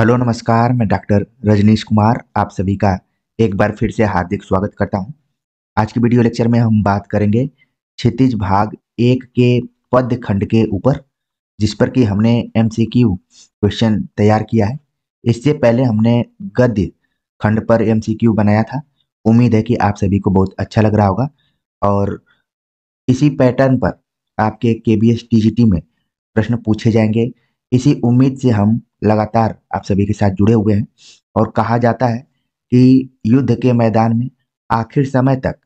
hello नमस्कार मैं doctor Rajneesh Kumar आप सभी का एक बार फिर से हार्दिक स्वागत करता हूं आज के वीडियो लेक्चर में हम बात करेंगे क्षितिज भाग एक के पद खंड के ऊपर जिस पर कि हमने एमसीक्यू क्वेश्चन तैयार किया है इससे पहले हमने गद्य खंड पर एमसीक्यू बनाया था उम्मीद है कि आप सभी को बहुत अच्छा लग रहा होगा और इसी पैटर्न पर आपके के बी में प्रश्न पूछे जाएंगे इसी उम्मीद से हम लगातार आप सभी के साथ जुड़े हुए हैं और कहा जाता है कि युद्ध के मैदान में आखिर समय तक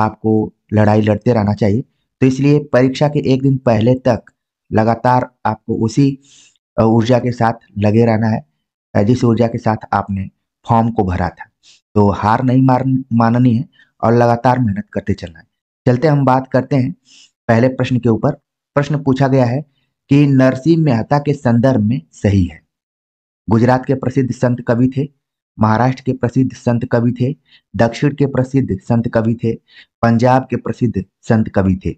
आपको लड़ाई लड़ते रहना चाहिए तो इसलिए परीक्षा के एक दिन पहले तक लगातार आपको उसी ऊर्जा के साथ लगे रहना है जिस ऊर्जा के साथ आपने फॉर्म को भरा था तो हार नहीं मार माननी है और लगातार मेहनत करते चलना है चलते हम बात करते हैं पहले प्रश्न के ऊपर प्रश्न पूछा गया है कि नरसिंह मेहता के संदर्भ में सही है गुजरात के प्रसिद्ध संत कवि थे महाराष्ट्र के प्रसिद्ध संत कवि थे दक्षिण के प्रसिद्ध संत कवि थे पंजाब के प्रसिद्ध संत कवि थे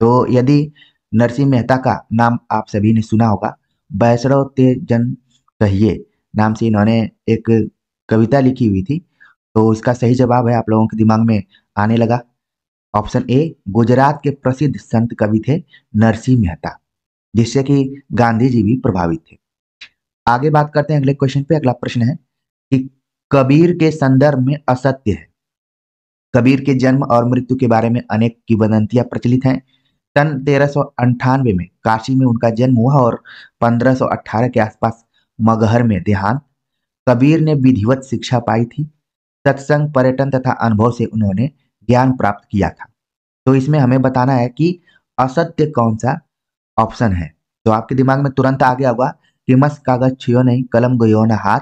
तो यदि नरसिंह मेहता का नाम आप सभी ने सुना होगा वैष्णव ते जन कहिए नाम से इन्होंने एक कविता लिखी हुई थी तो इसका सही जवाब है आप लोगों के दिमाग में आने लगा ऑप्शन ए गुजरात के प्रसिद्ध संत कवि थे नरसिंह मेहता जिससे कि गांधी जी भी प्रभावित थे आगे बात करते हैं अगले क्वेश्चन पे अगला प्रश्न है कि कबीर के संदर्भ में असत्य है कबीर के जन्म और मृत्यु के बारे में अनेक किंवदंतियां प्रचलित हैं सन तेरह में काशी में उनका जन्म हुआ और 1518 के आसपास मगहर में देहांत कबीर ने विधिवत शिक्षा पाई थी सत्संग पर्यटन तथा अनुभव से उन्होंने ज्ञान प्राप्त किया था तो इसमें हमें बताना है कि असत्य कौन सा ऑप्शन है तो आपके दिमाग में तुरंत आ गया होगा टिमस कागज छियो नहीं कलम गयो न हाथ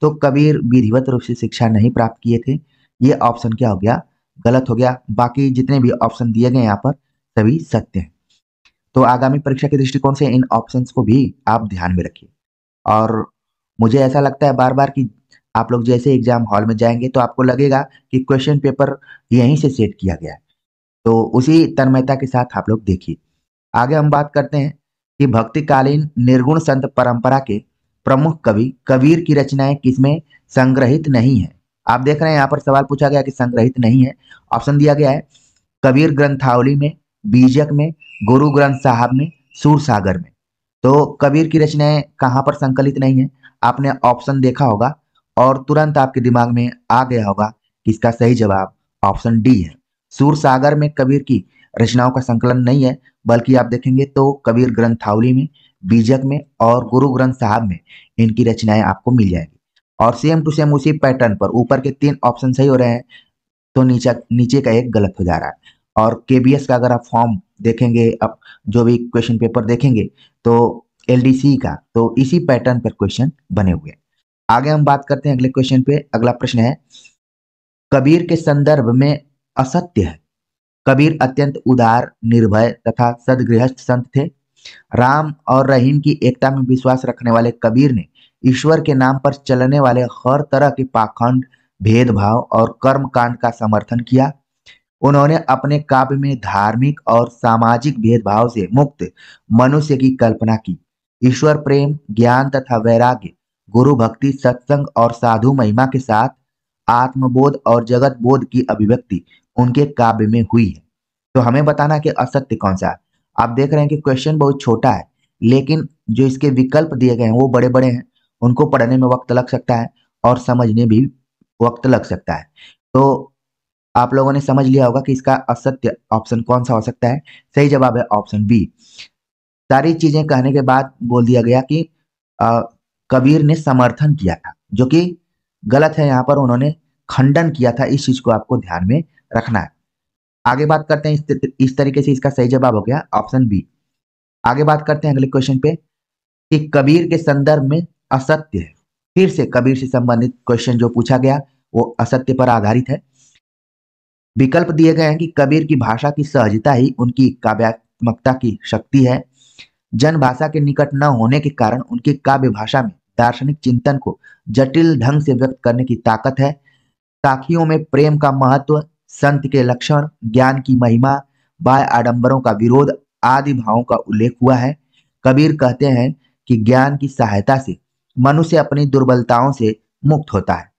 तो कबीर विधिवत रूप से शिक्षा नहीं प्राप्त किए थे ये ऑप्शन क्या हो गया गलत हो गया बाकी जितने भी ऑप्शन दिए गए यहाँ पर सभी सत्य हैं तो आगामी परीक्षा के दृष्टिकोण से इन ऑप्शंस को भी आप ध्यान में रखिए और मुझे ऐसा लगता है बार बार कि आप लोग जैसे एग्जाम हॉल में जाएंगे तो आपको लगेगा कि क्वेश्चन पेपर यहीं से सेट किया गया है तो उसी तन्मयता के साथ आप लोग देखिए आगे हम बात करते हैं कि भक्तिकालीन निर्गुण संत परंपरा के प्रमुख कवि कबीर की रचनाएं किसमें संग्रहित नहीं है आप देख रहे हैं यहाँ पर सवाल पूछा गया कि संग्रहित नहीं है ऑप्शन दिया गया है कबीर ग्रंथावली में बीजक में गुरु ग्रंथ साहब में सूर सागर में तो कबीर की रचनाएं कहाँ पर संकलित नहीं है आपने ऑप्शन देखा होगा और तुरंत आपके दिमाग में आ गया होगा कि इसका सही जवाब ऑप्शन डी है सूर सागर में कबीर की रचनाओं का संकलन नहीं है बल्कि आप देखेंगे तो कबीर ग्रंथावली में बीजक में और गुरु ग्रंथ साहब में इनकी रचनाएं आपको मिल जाएगी और सेम टू सेम उसी पैटर्न पर ऊपर के तीन ऑप्शन सही हो रहे हैं तो नीचा नीचे का एक गलत हो जा रहा है और के का अगर आप फॉर्म देखेंगे आप जो भी क्वेश्चन पेपर देखेंगे तो एल का तो इसी पैटर्न पर क्वेश्चन बने हुए आगे हम बात करते हैं अगले क्वेश्चन पे अगला प्रश्न है कबीर के संदर्भ में असत्य है कबीर अत्यंत उदार निर्भय तथा सदगृहस्थ संत थे राम और रहीम की एकता में विश्वास रखने वाले कबीर ने ईश्वर के नाम पर चलने वाले हर तरह के पाखंड भेदभाव और कर्म कांड का समर्थन किया उन्होंने अपने काव्य में धार्मिक और सामाजिक भेदभाव से मुक्त मनुष्य की कल्पना की ईश्वर प्रेम ज्ञान तथा वैराग्य गुरु भक्ति सत्संग और साधु महिमा के साथ आत्मबोध और जगत बोध की अभिव्यक्ति उनके काव्य में हुई है तो हमें बताना कि असत्य कौन सा है आप देख रहे हैं कि क्वेश्चन बहुत छोटा है लेकिन जो इसके विकल्प दिए गए हैं वो बड़े बड़े हैं उनको पढ़ने में वक्त लग सकता है और समझने भी वक्त लग सकता है तो आप लोगों ने समझ लिया होगा कि इसका असत्य ऑप्शन कौन सा हो सकता है सही जवाब है ऑप्शन बी सारी चीजें कहने के बाद बोल दिया गया कि आ, कबीर ने समर्थन किया था जो कि गलत है यहाँ पर उन्होंने खंडन किया था इस चीज को आपको ध्यान में रखना है आगे बात करते हैं इस, इस तरीके से इसका सही जवाब हो गया ऑप्शन बी आगे बात करते हैं अगले क्वेश्चन पे कि कबीर के संदर्भ में असत्य है फिर से कबीर से संबंधित क्वेश्चन जो पूछा गया वो असत्य पर आधारित है विकल्प दिए गए हैं कि कबीर की भाषा की सहजता ही उनकी काव्यात्मकता की शक्ति है जन भाषा के निकट न होने के कारण उनकी काव्य भाषा में दार्शनिक चिंतन को जटिल ढंग से व्यक्त करने की ताकत है साखियों में प्रेम का महत्व संत के लक्षण ज्ञान की महिमा बाय आडंबरों का विरोध आदि भावों का उल्लेख हुआ है कबीर कहते हैं कि ज्ञान की सहायता से मनुष्य अपनी दुर्बलताओं से मुक्त होता है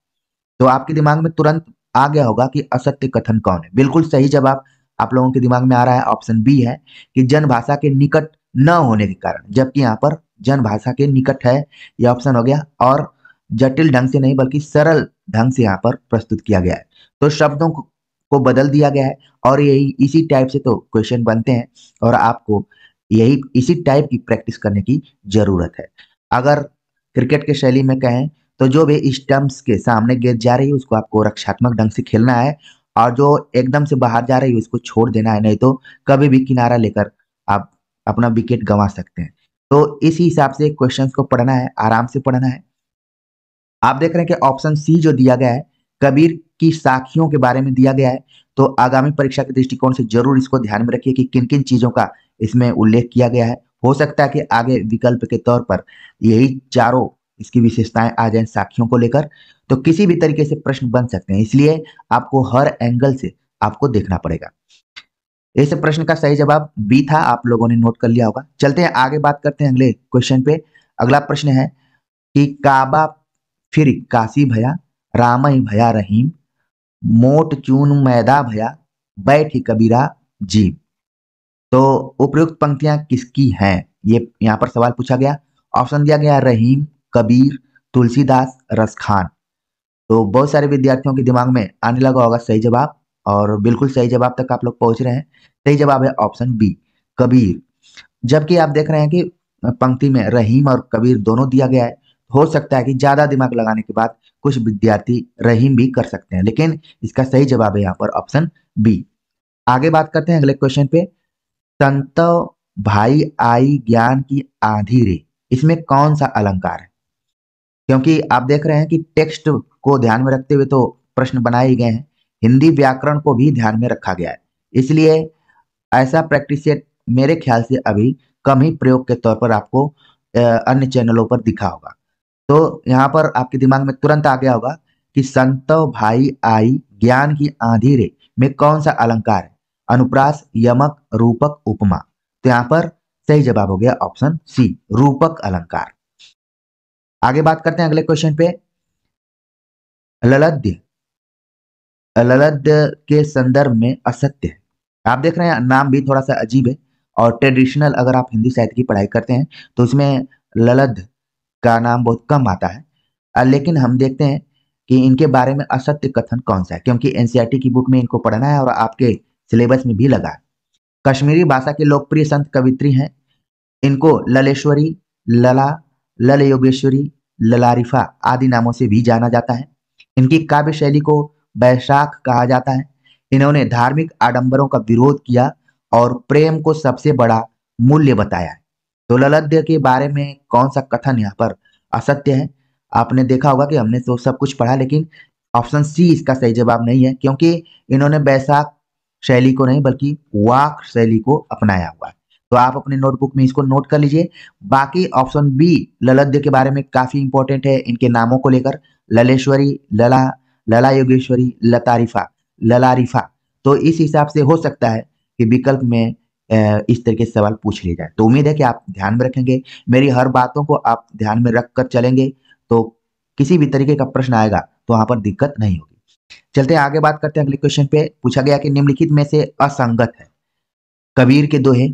तो आपके दिमाग में तुरंत आ गया होगा कि असत्य कथन कौन है बिल्कुल सही जवाब आप लोगों के दिमाग में आ रहा है ऑप्शन बी है कि जनभाषा के निकट न होने के कारण जबकि यहाँ पर जनभाषा के निकट है यह ऑप्शन हो गया और जटिल ढंग से नहीं बल्कि सरल ढंग से यहाँ पर प्रस्तुत किया गया है तो शब्दों को बदल दिया गया है और यही इसी टाइप से तो क्वेश्चन बनते हैं और आपको यही इसी टाइप की प्रैक्टिस करने की जरूरत है अगर क्रिकेट के शैली में कहें तो जो भी स्टम्प्स के सामने गेंद जा रही है उसको आपको रक्षात्मक ढंग से खेलना है और जो एकदम से बाहर जा रही है उसको छोड़ देना है नहीं तो कभी भी किनारा लेकर आप अपना विकेट गंवा सकते हैं तो इस हिसाब से क्वेश्चंस को पढ़ना है आराम से पढ़ना है आप देख रहे हैं कि ऑप्शन सी जो दिया गया है कबीर की साखियों के बारे में दिया गया है तो आगामी परीक्षा के दृष्टिकोण से जरूर इसको ध्यान में रखिए कि किन किन चीजों का इसमें उल्लेख किया गया है हो सकता है कि आगे विकल्प के तौर पर यही चारों इसकी विशेषताएं आ जाए साखियों को लेकर तो किसी भी तरीके से प्रश्न बन सकते हैं इसलिए आपको हर एंगल से आपको देखना पड़ेगा इस प्रश्न का सही जवाब बी था आप लोगों ने नोट कर लिया होगा चलते हैं आगे बात करते हैं अगले क्वेश्चन पे अगला प्रश्न है कि काबा फिर काशी भया रामय भया रहीम मोट चून मैदा भया बैठ कबीरा जी तो उपयुक्त पंक्तियां किसकी हैं ये यहाँ पर सवाल पूछा गया ऑप्शन दिया गया रहीम कबीर तुलसीदास रसखान तो बहुत सारे विद्यार्थियों के दिमाग में आने लगा होगा सही जवाब और बिल्कुल सही जवाब तक आप लोग पहुंच रहे हैं सही जवाब है ऑप्शन बी कबीर जबकि आप देख रहे हैं कि पंक्ति में रहीम और कबीर दोनों दिया गया है हो सकता है कि ज़्यादा दिमाग लगाने के बाद कुछ विद्यार्थी रहीम भी कर सकते हैं लेकिन इसका सही जवाब है यहाँ पर ऑप्शन बी आगे बात करते हैं अगले क्वेश्चन पे संत भाई आई ज्ञान की आधी रे इसमें कौन सा अलंकार है क्योंकि आप देख रहे हैं कि टेक्स्ट को ध्यान में रखते हुए तो प्रश्न बनाए गए हैं हिंदी व्याकरण को भी ध्यान में रखा गया है इसलिए ऐसा प्रैक्टिस मेरे ख्याल से अभी कम ही प्रयोग के तौर पर आपको अन्य चैनलों पर दिखा होगा तो यहाँ पर आपके दिमाग में तुरंत आ गया होगा कि संतो भाई आई ज्ञान की आंधी रे में कौन सा अलंकार है अनुप्रास यमक रूपक उपमा तो यहाँ पर सही जवाब हो गया ऑप्शन सी रूपक अलंकार आगे बात करते हैं अगले क्वेश्चन पे ललद्य ललद्य के संदर्भ में असत्य है आप देख रहे हैं नाम भी थोड़ा सा अजीब है और ट्रेडिशनल अगर आप हिंदी साहित्य की पढ़ाई करते हैं तो उसमें ललद का नाम बहुत कम आता है लेकिन हम देखते हैं कि इनके बारे में असत्य कथन कौन सा है क्योंकि एनसीईआरटी e की बुक में इनको पढ़ना है और आपके सिलेबस में भी लगा है कश्मीरी भाषा के लोकप्रिय संत कवित्री हैं इनको ललेश्वरी लला लल योगेश्वरी ललारिफा आदि नामों से भी जाना जाता है इनकी काव्य शैली को बैशाख कहा जाता है इन्होंने धार्मिक आडंबरों का विरोध किया और प्रेम को सबसे बड़ा मूल्य बताया तो ललद्य के बारे में कौन सा कथन यहाँ पर असत्य है आपने देखा होगा कि हमने तो सब कुछ पढ़ा लेकिन ऑप्शन सी इसका सही जवाब नहीं है क्योंकि इन्होंने बैसाख शैली को नहीं बल्कि वाक शैली को अपनाया हुआ है तो आप अपने नोटबुक में इसको नोट कर लीजिए बाकी ऑप्शन बी ललद्य के बारे में काफी इंपॉर्टेंट है इनके नामों को लेकर ललेश्वरी लला लला योगेश्वरी लतारिफा ललारिफा तो इस हिसाब से हो सकता है कि विकल्प में इस तरीके से सवाल पूछ लिया जाए तो उम्मीद है कि आप ध्यान में रखेंगे मेरी हर बातों को आप ध्यान में रख कर चलेंगे तो किसी भी तरीके का प्रश्न आएगा तो वहां पर दिक्कत नहीं होगी चलते हैं आगे बात करते हैं अगले क्वेश्चन पे पूछा गया कि निम्नलिखित में से असंगत है कबीर के दोहे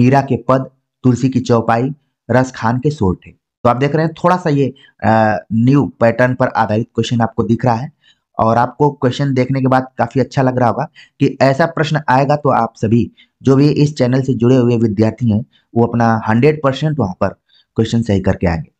मीरा के पद तुलसी की चौपाई रस खान के सोरठे तो आप देख रहे हैं थोड़ा सा ये न्यू पैटर्न पर आधारित क्वेश्चन आपको दिख रहा है और आपको क्वेश्चन देखने के बाद काफी अच्छा लग रहा होगा कि ऐसा प्रश्न आएगा तो आप सभी जो भी इस चैनल से जुड़े हुए विद्यार्थी हैं वो अपना हंड्रेड परसेंट वहां पर क्वेश्चन सही करके आएंगे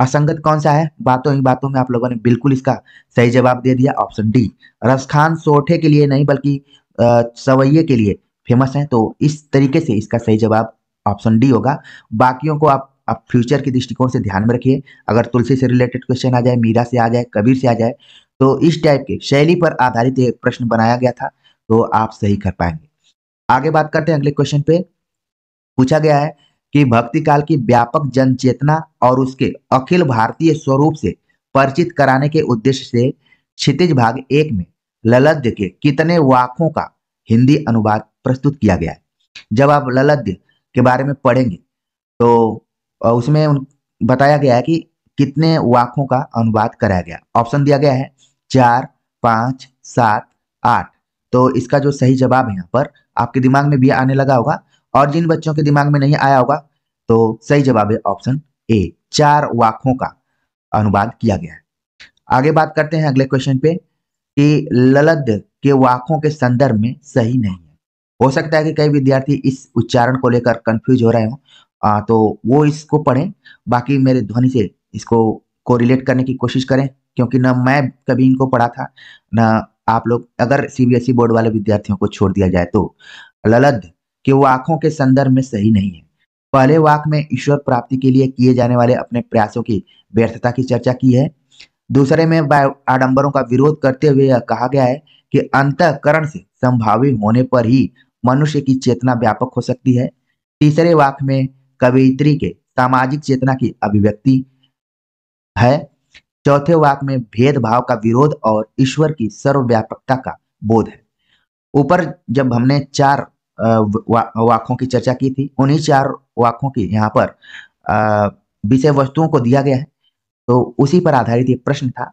असंगत कौन सा है बातों ही बातों में आप लोगों ने बिल्कुल इसका सही जवाब दे दिया ऑप्शन डी रसखान सोठे के लिए नहीं बल्कि सवैये के लिए फेमस है तो इस तरीके से इसका सही जवाब ऑप्शन डी होगा बाकियों को आप आप फ्यूचर के दृष्टिकोण से ध्यान में रखिए अगर तुलसी से रिलेटेड क्वेश्चन आ जाए मीरा से आ जाए कबीर से आ जाए तो इस टाइप के शैली पर आधारित प्रश्न बनाया गया था तो आप सही कर पाएंगे आगे बात करते हैं अगले क्वेश्चन पे पूछा गया है कि भक्ति काल की व्यापक जन चेतना और उसके अखिल भारतीय स्वरूप से परिचित कराने के उद्देश्य से क्षितिज भाग एक में ललद्य के कितने वाक्यों का हिंदी अनुवाद प्रस्तुत किया गया है जब आप ललद्य के बारे में पढ़ेंगे तो उसमें बताया गया है कि कितने वाक्यों का अनुवाद कराया गया ऑप्शन दिया गया है चार पांच सात आठ तो इसका जो सही जवाब है यहाँ पर आपके दिमाग में भी आने लगा होगा और जिन बच्चों के दिमाग में नहीं आया होगा तो सही जवाब है ऑप्शन ए चार वाक्यों का अनुवाद किया गया है आगे बात करते हैं अगले क्वेश्चन पे कि ललद के वाक्यों के संदर्भ में सही नहीं है हो सकता है कि कई विद्यार्थी इस उच्चारण को लेकर कंफ्यूज हो रहे हो तो वो इसको पढ़ें बाकी मेरे ध्वनि से इसको को करने की कोशिश करें क्योंकि ना मैं कभी इनको पढ़ा था ना आप लोग अगर सीबीएसई e बोर्ड वाले विद्यार्थियों को छोड़ दिया जाए तो ललद के वाकों के संदर्भ में सही नहीं है पहले वाक में ईश्वर प्राप्ति के लिए किए जाने वाले अपने प्रयासों की व्यर्थता की चर्चा की है दूसरे में आडंबरों का विरोध करते हुए यह कहा गया है कि अंतकरण से संभावी होने पर ही मनुष्य की चेतना व्यापक हो सकती है तीसरे वाक में कवियत्री के सामाजिक चेतना की अभिव्यक्ति है चौथे वाक में भेदभाव का विरोध और ईश्वर की सर्वव्यापकता का बोध है ऊपर जब हमने चार वा, वाक्यों की चर्चा की थी उन्हीं चार वाक्यों की यहाँ पर विषय वस्तुओं को दिया गया है तो उसी पर आधारित ये प्रश्न था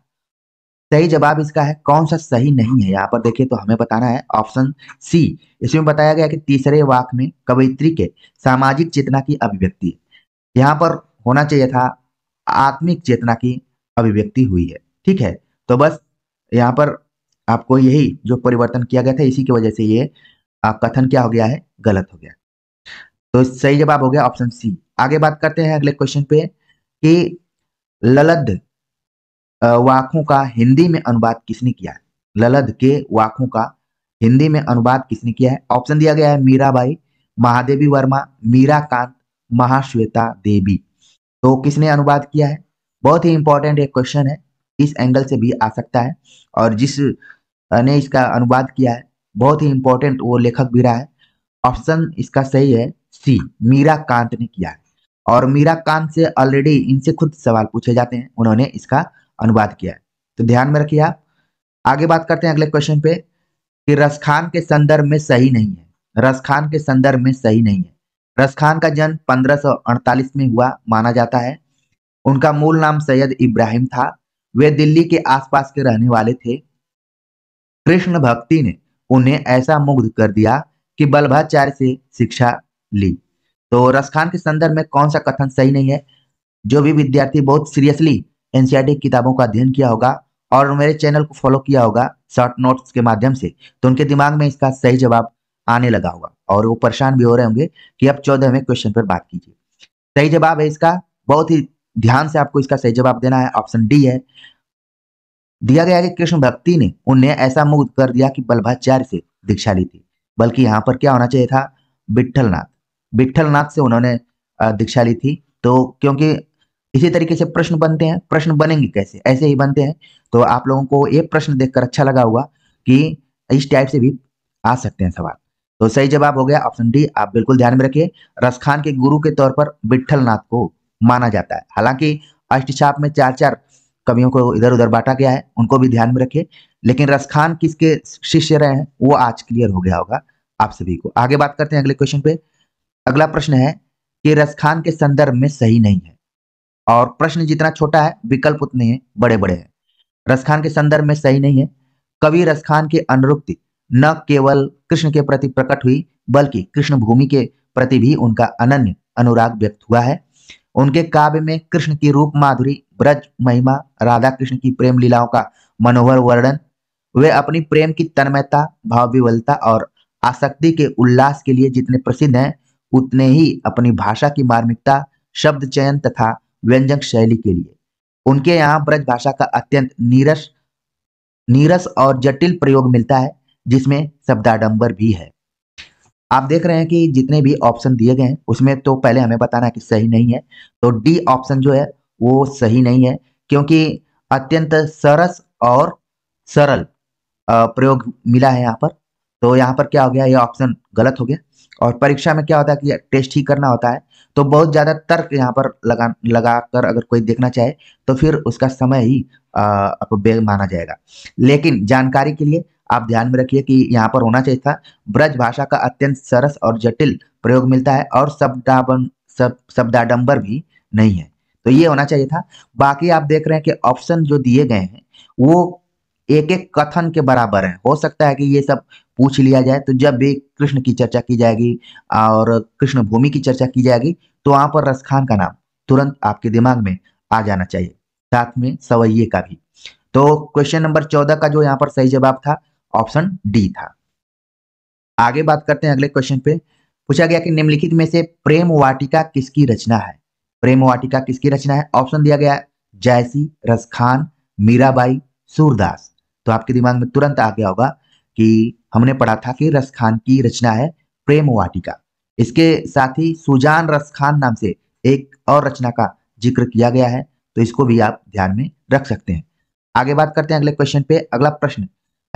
सही जवाब इसका है कौन सा सही नहीं है यहाँ पर देखिए तो हमें बताना है ऑप्शन सी इसमें बताया गया कि तीसरे वाक में कवयित्री के सामाजिक चेतना की अभिव्यक्ति यहाँ पर होना चाहिए था आत्मिक चेतना की अभिव्यक्ति हुई है ठीक है तो बस यहाँ पर आपको यही जो परिवर्तन किया गया था इसी की वजह से ये कथन क्या हो गया है गलत हो गया तो सही जवाब हो गया ऑप्शन सी आगे बात करते हैं अगले क्वेश्चन पे कि ललद वाकों का हिंदी में अनुवाद किसने किया है ललद के वाकों का हिंदी में अनुवाद किसने किया है ऑप्शन दिया गया है मीराबाई महादेवी वर्मा मीरा कांत महाश्वेता देवी तो किसने अनुवाद किया है बहुत ही इंपॉर्टेंट एक क्वेश्चन है इस एंगल से भी आ सकता है और जिस ने इसका अनुवाद किया है बहुत ही इंपॉर्टेंट वो लेखक भी रहा है ऑप्शन इसका सही है सी मीरा कांत ने किया है और मीरा कांत से ऑलरेडी इनसे खुद सवाल पूछे जाते हैं उन्होंने इसका अनुवाद किया है तो ध्यान में रखिए आप आगे बात करते हैं अगले क्वेश्चन पे कि रसखान के संदर्भ में सही नहीं है रसखान के संदर्भ में सही नहीं है रसखान का जन्म पंद्रह में हुआ माना जाता है उनका मूल नाम सैयद इब्राहिम था वे दिल्ली के आसपास के रहने वाले थे कृष्ण भक्ति ने उन्हें ऐसा मुग्ध कर दिया कि बल्भाचार्य से शिक्षा ली तो रसखान के संदर्भ में कौन सा कथन सही नहीं है जो भी विद्यार्थी बहुत सीरियसली एनसीआरटी किताबों का अध्ययन किया होगा और मेरे चैनल को फॉलो किया होगा शॉर्ट नोट्स के माध्यम से तो उनके दिमाग में इसका सही जवाब आने लगा होगा और वो परेशान भी हो रहे होंगे कि अब चौदहवें क्वेश्चन पर बात कीजिए सही जवाब है इसका बहुत ही ध्यान से आपको इसका सही जवाब देना है ऑप्शन डी है दिया गया कि कृष्ण भक्ति ने उन्हें ऐसा मुक्त कर दिया कि बल्भाचार्य से दीक्षा ली थी बल्कि यहाँ पर क्या होना चाहिए था विठलनाथ विठलनाथ से उन्होंने दीक्षा ली थी तो क्योंकि इसी तरीके से प्रश्न बनते हैं प्रश्न बनेंगे कैसे ऐसे ही बनते हैं तो आप लोगों को ये प्रश्न देखकर अच्छा लगा होगा कि इस टाइप से भी आ सकते हैं सवाल तो सही जवाब हो गया ऑप्शन डी आप बिल्कुल ध्यान में रखिए रसखान के गुरु के तौर पर बिठल नाथ को माना जाता है हालांकि अष्टछाप में चार चार कवियों को इधर उधर बांटा गया है उनको भी ध्यान में रखिए लेकिन रसखान किसके शिष्य रहे हैं वो आज क्लियर हो गया होगा आप सभी को आगे बात करते हैं अगले क्वेश्चन पे अगला प्रश्न है कि रसखान के संदर्भ में सही नहीं है और प्रश्न जितना छोटा है विकल्प उतने हैं बड़े बड़े हैं रसखान के संदर्भ में सही नहीं है कवि रसखान की अनुरुक्ति न केवल कृष्ण के प्रति प्रकट हुई बल्कि कृष्ण भूमि के प्रति भी उनका अनन्य अनुराग व्यक्त हुआ है उनके काव्य में कृष्ण की रूप माधुरी ब्रज महिमा राधा कृष्ण की प्रेम लीलाओं का मनोहर वर्णन वे अपनी प्रेम की तन्मयता भाव विवलता और आसक्ति के उल्लास के लिए जितने प्रसिद्ध हैं उतने ही अपनी भाषा की मार्मिकता शब्द चयन तथा व्यंजन शैली के लिए उनके यहाँ ब्रज भाषा का अत्यंत नीरस नीरस और जटिल प्रयोग मिलता है जिसमें शब्दाडंबर भी है आप देख रहे हैं कि जितने भी ऑप्शन दिए गए हैं उसमें तो पहले हमें बताना है कि सही नहीं है तो डी ऑप्शन जो है वो सही नहीं है क्योंकि अत्यंत सरस और सरल प्रयोग मिला है यहाँ पर तो यहाँ पर क्या हो गया ये ऑप्शन गलत हो गया और परीक्षा में क्या होता है कि टेस्ट ही करना होता है तो बहुत ज़्यादा तर्क यहाँ पर लगा लगा कर अगर कोई देखना चाहे तो फिर उसका समय ही बेग माना जाएगा लेकिन जानकारी के लिए आप ध्यान में रखिए कि यहाँ पर होना चाहिए था ब्रज भाषा का अत्यंत सरस और जटिल प्रयोग मिलता है और शब्दाबन सब शब्दाडंबर भी नहीं है तो ये होना चाहिए था बाकी आप देख रहे हैं कि ऑप्शन जो दिए गए हैं वो एक एक कथन के बराबर है हो सकता है कि ये सब पूछ लिया जाए तो जब भी कृष्ण की चर्चा की जाएगी और कृष्ण भूमि की चर्चा की जाएगी तो वहां पर रसखान का नाम तुरंत आपके दिमाग में आ जाना चाहिए साथ में सवैये का भी तो क्वेश्चन नंबर चौदह का जो यहाँ पर सही जवाब था ऑप्शन डी था आगे बात करते हैं अगले क्वेश्चन पे पूछा गया कि निम्नलिखित में से प्रेम वाटिका किसकी रचना है प्रेम वाटिका किसकी रचना है ऑप्शन दिया गया जैसी रसखान मीराबाई सूरदास तो आपके दिमाग में तुरंत आ गया होगा कि हमने पढ़ा था कि रसखान की रचना है प्रेम वाटिका इसके साथ ही सुजान रसखान नाम से एक और रचना का जिक्र किया गया है तो इसको भी आप ध्यान में रख सकते हैं आगे बात करते हैं अगले क्वेश्चन पे अगला प्रश्न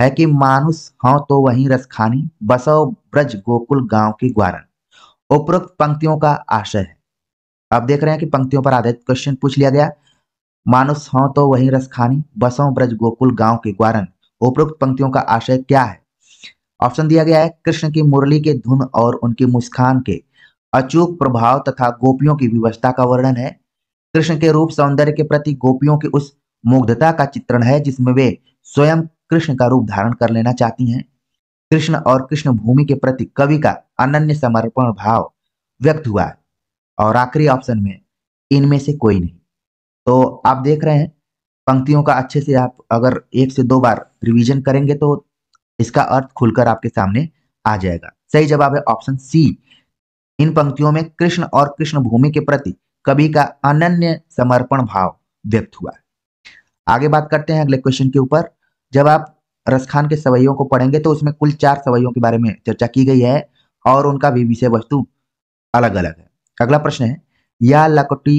है कि मानुष हों तो वहीं रसखानी बसो ब्रज गोकुल गांव की ग्वारन उपरोक्त पंक्तियों का आशय है अब देख रहे हैं कि पंक्तियों पर आधारित क्वेश्चन पूछ लिया गया मानुष हों तो वहीं रसखानी बसो ब्रज गोकुल गांव के ग्वारन उपरोक्त पंक्तियों का आशय क्या है ऑप्शन दिया गया है कृष्ण की मुरली के धुन और उनकी मुस्कान के अचूक प्रभाव तथा गोपियों की विवशता का वर्णन है कृष्ण के रूप सौंदर्य के प्रति गोपियों की उस मुग्धता का चित्रण है जिसमें वे स्वयं कृष्ण का रूप धारण कर लेना चाहती हैं कृष्ण और कृष्ण भूमि के प्रति कवि का अनन्य समर्पण भाव व्यक्त हुआ है और आखिरी ऑप्शन में इनमें से कोई नहीं तो आप देख रहे हैं पंक्तियों का अच्छे से आप अगर एक से दो बार रिवीजन करेंगे तो इसका अर्थ खुलकर आपके सामने आ जाएगा सही जवाब है ऑप्शन सी इन पंक्तियों में कृष्ण और कृष्ण भूमि के प्रति कवि का अनन्य समर्पण भाव व्यक्त हुआ आगे बात करते हैं अगले क्वेश्चन के ऊपर जब आप रसखान के सवैयों को पढ़ेंगे तो उसमें कुल चार सवैयों के बारे में चर्चा की गई है और उनका भी विषय वस्तु अलग अलग है अगला प्रश्न है या लकटी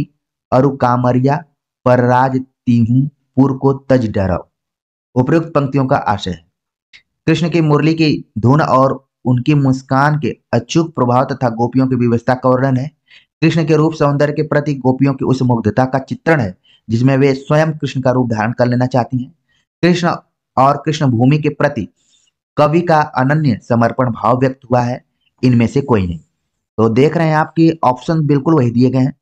अरु कामरिया पर राज तीहू पुर को तज डरव उपयुक्त पंक्तियों का आशय है कृष्ण की मुरली की धुन और उनकी मुस्कान के अचूक प्रभाव तथा गोपियों की व्यवस्था का वर्णन है कृष्ण के रूप सौंदर्य के प्रति गोपियों की उस मुग्धता का चित्रण है जिसमें वे स्वयं कृष्ण का रूप धारण कर लेना चाहती हैं कृष्ण और कृष्ण भूमि के प्रति कवि का अनन्य समर्पण भाव व्यक्त हुआ है इनमें से कोई नहीं तो देख रहे हैं आपके ऑप्शन बिल्कुल वही दिए गए हैं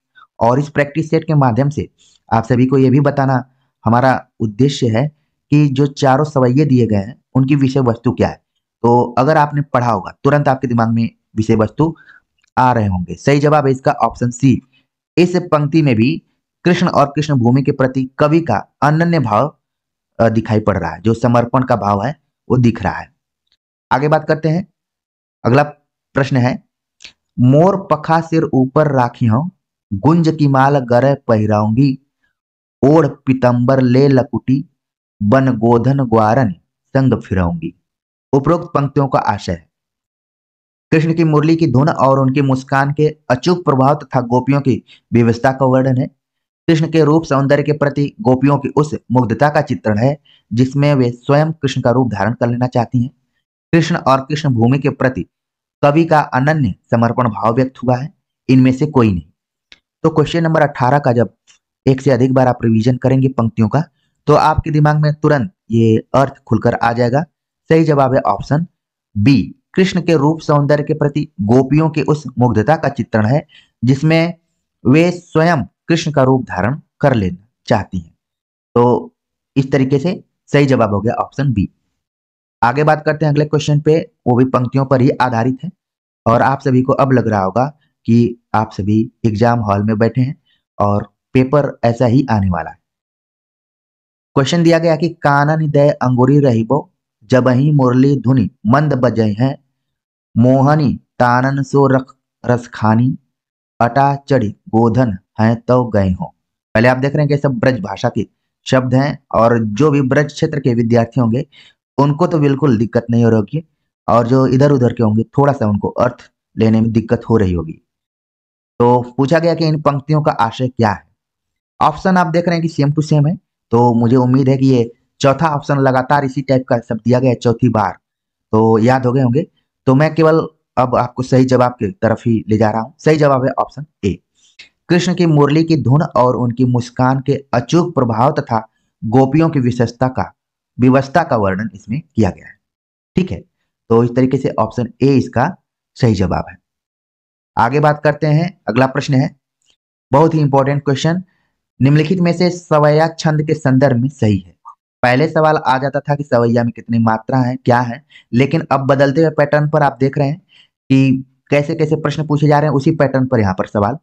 और इस प्रैक्टिस सेट के माध्यम से आप सभी को यह भी बताना हमारा उद्देश्य है कि जो चारों सवैये दिए गए हैं उनकी विषय वस्तु क्या है तो अगर आपने पढ़ा होगा तुरंत आपके दिमाग में विषय वस्तु आ रहे होंगे सही जवाब है इसका ऑप्शन सी इस पंक्ति में भी कृष्ण और कृष्ण भूमि के प्रति कवि का अनन्य भाव दिखाई पड़ रहा है जो समर्पण का भाव है वो दिख रहा है आगे बात करते हैं अगला प्रश्न है मोर पखा सिर ऊपर राखी हो गुंज की माल गर पहराऊंगी ओढ़ पितंबर ले लकुटी बन गोधन ग्वारन संग फिराऊंगी उपरोक्त पंक्तियों का आशय है कृष्ण की मुरली की धुन और उनकी मुस्कान के अचूक प्रभाव तथा गोपियों की व्यवस्था का वर्णन है कृष्ण के रूप सौंदर्य के प्रति गोपियों की उस मुग्धता का चित्रण है जिसमें वे स्वयं कृष्ण का रूप धारण कर लेना चाहती हैं कृष्ण और कृष्ण भूमि के प्रति कवि का अनन्य समर्पण भाव व्यक्त हुआ है इनमें से कोई नहीं तो क्वेश्चन नंबर अठारह का जब एक से अधिक बार आप रिविजन करेंगे पंक्तियों का तो आपके दिमाग में तुरंत ये अर्थ खुलकर आ जाएगा सही जवाब है ऑप्शन बी कृष्ण के रूप सौंदर्य के प्रति गोपियों के उस मुग्धता का चित्रण है जिसमें वे स्वयं कृष्ण का रूप धारण कर लेना चाहती हैं तो इस तरीके से सही जवाब हो गया ऑप्शन बी आगे बात करते हैं अगले क्वेश्चन पे वो भी पंक्तियों पर ही आधारित है और आप सभी को अब लग रहा होगा कि आप सभी एग्जाम हॉल में बैठे हैं और पेपर ऐसा ही आने वाला है क्वेश्चन दिया गया कि कानन दय अंगुरी बो जब ही मुरली धुनि मंद बज है मोहनी तानन सो रख रसखानी अटा चढ़ी गोधन हैं तो गए हों पहले आप देख रहे हैं कि सब ब्रज भाषा के शब्द हैं और जो भी ब्रज क्षेत्र के विद्यार्थी होंगे उनको तो बिल्कुल दिक्कत नहीं हो रही होगी और जो इधर उधर के होंगे थोड़ा सा उनको अर्थ लेने में दिक्कत हो रही होगी तो पूछा गया कि इन पंक्तियों का आशय क्या है ऑप्शन आप देख रहे हैं कि सेम टू सेम है तो मुझे उम्मीद है कि ये चौथा ऑप्शन लगातार इसी टाइप का सब दिया गया चौथी बार तो याद हो गए होंगे तो मैं केवल अब आपको सही जवाब की तरफ ही ले जा रहा हूँ सही जवाब है ऑप्शन ए कृष्ण की मुरली की धुन और उनकी मुस्कान के अचूक प्रभाव तथा गोपियों की विशेषता का विवस्था का वर्णन इसमें किया गया है ठीक है तो इस तरीके से ऑप्शन ए इसका सही जवाब है आगे बात करते हैं अगला प्रश्न है बहुत ही इंपॉर्टेंट क्वेश्चन निम्नलिखित में से सवैया छंद के संदर्भ में सही है पहले सवाल आ जाता था कि सवैया में कितनी मात्रा है क्या है लेकिन अब बदलते हुए पैटर्न पर आप देख रहे हैं कि कैसे कैसे प्रश्न पूछे जा रहे हैं उसी पैटर्न पर यहाँ पर सवाल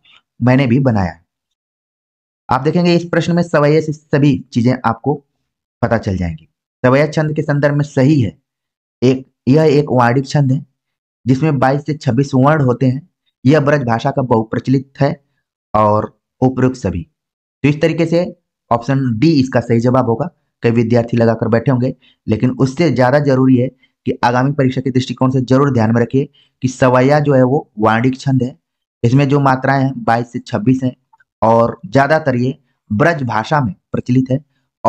मैंने भी बनाया आप देखेंगे इस प्रश्न में सवैया से सभी चीजें आपको पता चल जाएंगी सवैया छंद के संदर्भ में सही है एक यह एक वार्णिक छंद है जिसमें 22 से 26 वर्ण होते हैं यह ब्रज भाषा का बहुप्रचलित है और उपयुक्त सभी तो इस तरीके से ऑप्शन डी इसका सही जवाब होगा कई विद्यार्थी लगाकर बैठे होंगे लेकिन उससे ज़्यादा जरूरी है कि आगामी परीक्षा के दृष्टिकोण से जरूर ध्यान में रखिए कि सवैया जो है वो वाणिक छंद है इसमें जो मात्राएं हैं बाईस से छब्बीस हैं और ज्यादातर ये ब्रज भाषा में प्रचलित है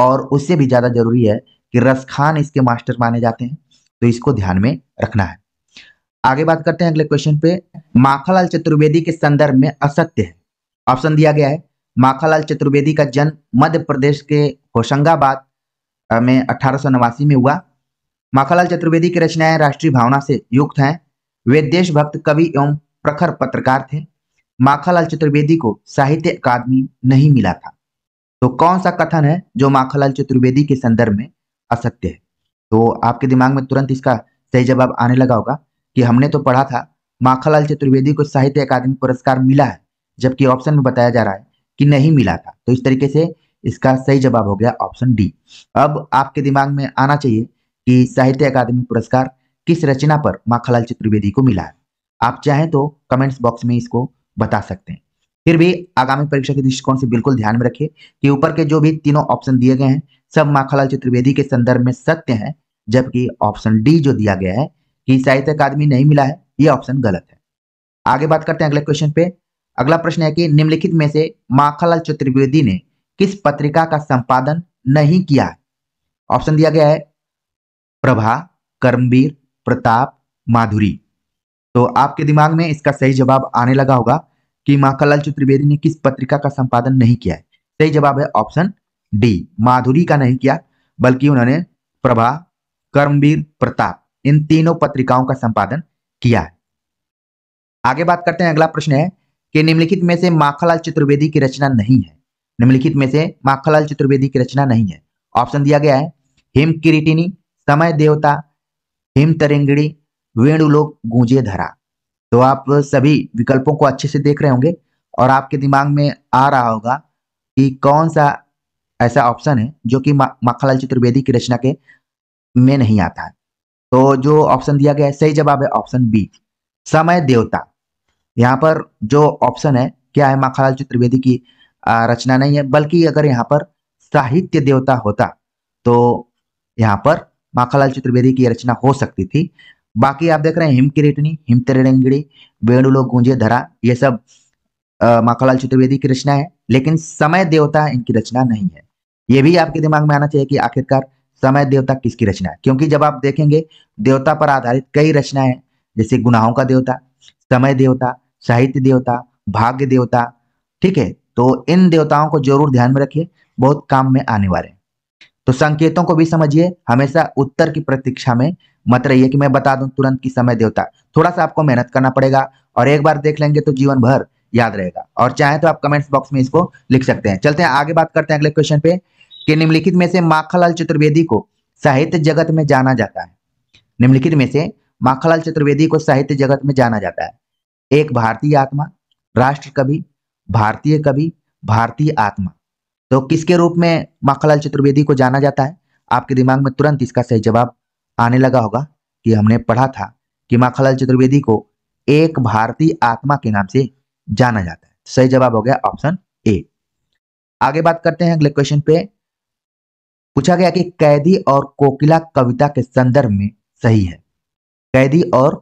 और उससे भी ज्यादा जरूरी है कि रसखान इसके मास्टर माने जाते हैं तो इसको ध्यान में रखना है आगे बात करते हैं अगले क्वेश्चन पे माखालाल चतुर्वेदी के संदर्भ में असत्य है ऑप्शन दिया गया है माखालाल चतुर्वेदी का जन्म मध्य प्रदेश के होशंगाबाद में अठारह में हुआ माखालाल चतुर्वेदी की रचनाएं राष्ट्रीय भावना से युक्त हैं वे देशभक्त कवि एवं प्रखर पत्रकार थे माखनलाल चतुर्वेदी को साहित्य अकादमी नहीं मिला था तो कौन सा कथन है जो माखनलाल चतुर्वेदी के संदर्भ में असत्य है तो आपके दिमाग में तुरंत इसका सही जवाब आने लगा होगा कि हमने तो पढ़ा था माखनलाल चतुर्वेदी को साहित्य अकादमी पुरस्कार मिला है जबकि ऑप्शन में बताया जा रहा है कि नहीं मिला था तो इस तरीके से इसका सही जवाब हो गया ऑप्शन डी अब आपके दिमाग में आना चाहिए कि साहित्य अकादमी पुरस्कार किस रचना पर माखनलाल चतुर्वेदी को मिला है आप चाहें तो कमेंट्स बॉक्स में इसको बता सकते हैं फिर भी आगामी परीक्षा के दृष्टिकोण से बिल्कुल ध्यान में रखिए कि ऊपर के जो भी तीनों ऑप्शन दिए गए हैं सब माखालाल चतुर्वेदी के संदर्भ में सत्य है जबकि ऑप्शन डी जो दिया गया है कि साहित्य अकादमी नहीं मिला है ये ऑप्शन गलत है आगे बात करते हैं अगले क्वेश्चन पे अगला प्रश्न है कि निम्नलिखित में से माखालाल चतुर्वेदी ने किस पत्रिका का संपादन नहीं किया है ऑप्शन दिया गया है प्रभा कर्मवीर प्रताप माधुरी तो आपके दिमाग में इसका सही जवाब आने लगा होगा कि माखनलाल चतुर्वेदी ने किस पत्रिका का संपादन नहीं किया है सही जवाब है ऑप्शन डी माधुरी का नहीं किया बल्कि उन्होंने प्रभा कर्मवीर प्रताप इन तीनों पत्रिकाओं का संपादन किया है आगे बात करते हैं अगला प्रश्न है कि निम्नलिखित में से माखनलाल चतुर्वेदी की रचना नहीं है निम्नलिखित में से माखनलाल चतुर्वेदी की रचना नहीं है ऑप्शन दिया गया है हिम किरीटिनी समय देवता हिम तरंगिणी वेणुलोक गूंजे धरा तो आप सभी विकल्पों को अच्छे से देख रहे होंगे और आपके दिमाग में आ रहा होगा कि कौन सा ऐसा ऑप्शन है जो कि माखलाल चतुर्वेदी की रचना के में नहीं आता है तो जो ऑप्शन दिया गया है सही जवाब है ऑप्शन बी समय देवता यहाँ पर जो ऑप्शन है क्या है माखलाल चतुर्वेदी की रचना नहीं है बल्कि अगर यहाँ पर साहित्य देवता होता तो यहाँ पर माखलाल चतुर्वेदी की रचना हो सकती थी बाकी आप देख रहे हैं हिम की रेटनी हिम तिरंगड़ी वेणुलो गुंजे धरा ये सब माखोलाल चतुर्वेदी की रचना है लेकिन समय देवता इनकी रचना नहीं है ये भी आपके दिमाग में आना चाहिए कि आखिरकार समय देवता किसकी रचना है क्योंकि जब आप देखेंगे देवता पर आधारित कई रचनाएं हैं जैसे गुनाहों का देवता समय देवता साहित्य देवता भाग्य देवता ठीक है तो इन देवताओं को जरूर ध्यान में रखिए बहुत काम में आने वाले तो संकेतों को भी समझिए हमेशा उत्तर की प्रतीक्षा में मत रहिए कि मैं बता दूं तुरंत की समय देवता थोड़ा सा आपको मेहनत करना पड़ेगा और एक बार देख लेंगे तो जीवन भर याद रहेगा और चाहे तो आप कमेंट्स बॉक्स में इसको लिख सकते हैं चलते हैं आगे बात करते हैं अगले क्वेश्चन पे कि निम्नलिखित में से माखालाल चतुर्वेदी को साहित्य जगत में जाना जाता है निम्नलिखित में से माखालाल चतुर्वेदी को साहित्य जगत में जाना जाता है एक भारतीय आत्मा राष्ट्र कवि भारतीय कवि भारतीय आत्मा तो किसके रूप में माखालाल चतुर्वेदी को जाना जाता है आपके दिमाग में तुरंत इसका सही जवाब आने लगा होगा कि हमने पढ़ा था कि माखनलाल चतुर्वेदी को एक भारतीय आत्मा के नाम से जाना जाता है सही जवाब हो गया ऑप्शन ए आगे बात करते हैं अगले क्वेश्चन पे पूछा गया कि कैदी और कोकिला कविता के संदर्भ में सही है कैदी और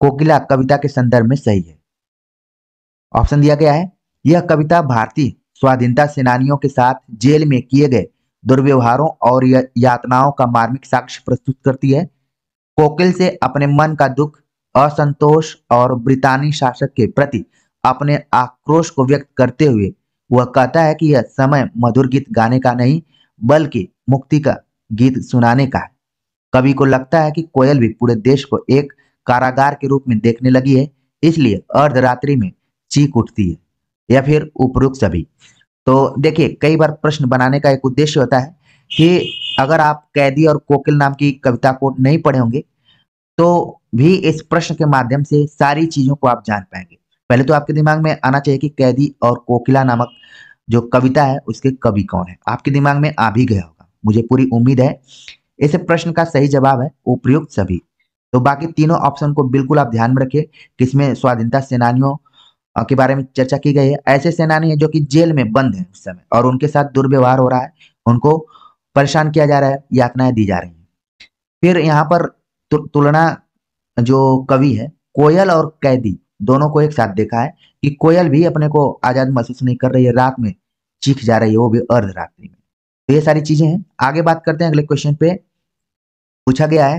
कोकिला कविता के संदर्भ में सही है ऑप्शन दिया गया है यह कविता भारतीय स्वाधीनता सेनानियों के साथ जेल में किए गए दुर्व्यवहारों और यातनाओं का मार्मिक साक्ष्य प्रस्तुत करती है कोकिल से अपने मन का दुख असंतोष और ब्रितानी शासक के प्रति अपने आक्रोश को व्यक्त करते हुए वह कहता है कि यह समय मधुर गीत गाने का नहीं बल्कि मुक्ति का गीत सुनाने का कवि को लगता है कि कोयल भी पूरे देश को एक कारागार के रूप में देखने लगी है इसलिए अर्धरात्रि में चीख उठती है या फिर उपरोक्त सभी तो देखिए कई बार प्रश्न बनाने का एक उद्देश्य होता है कि अगर आप कैदी और कोकिल नाम की कविता को नहीं पढ़े होंगे तो भी इस प्रश्न के माध्यम से सारी चीजों को आप जान पाएंगे पहले तो आपके दिमाग में आना चाहिए कि कैदी और कोकिला नामक जो कविता है उसके कवि कौन है आपके दिमाग में आ भी गया होगा मुझे पूरी उम्मीद है इस प्रश्न का सही जवाब है उपयुक्त सभी तो बाकी तीनों ऑप्शन को बिल्कुल आप ध्यान में रखिए किसमें स्वाधीनता सेनानियों के बारे में चर्चा की गई है ऐसे सेनानी है जो कि जेल में बंद है उस समय और उनके साथ दुर्व्यवहार हो रहा है उनको परेशान किया जा रहा है यातनाएं दी जा रही है फिर यहाँ पर तु, तुलना जो कवि है कोयल और कैदी दोनों को एक साथ देखा है कि कोयल भी अपने को आजाद महसूस नहीं कर रही है रात में चीख जा रही है वो भी अर्ध रात्रि में तो ये सारी चीजें हैं आगे बात करते हैं अगले क्वेश्चन पे पूछा गया है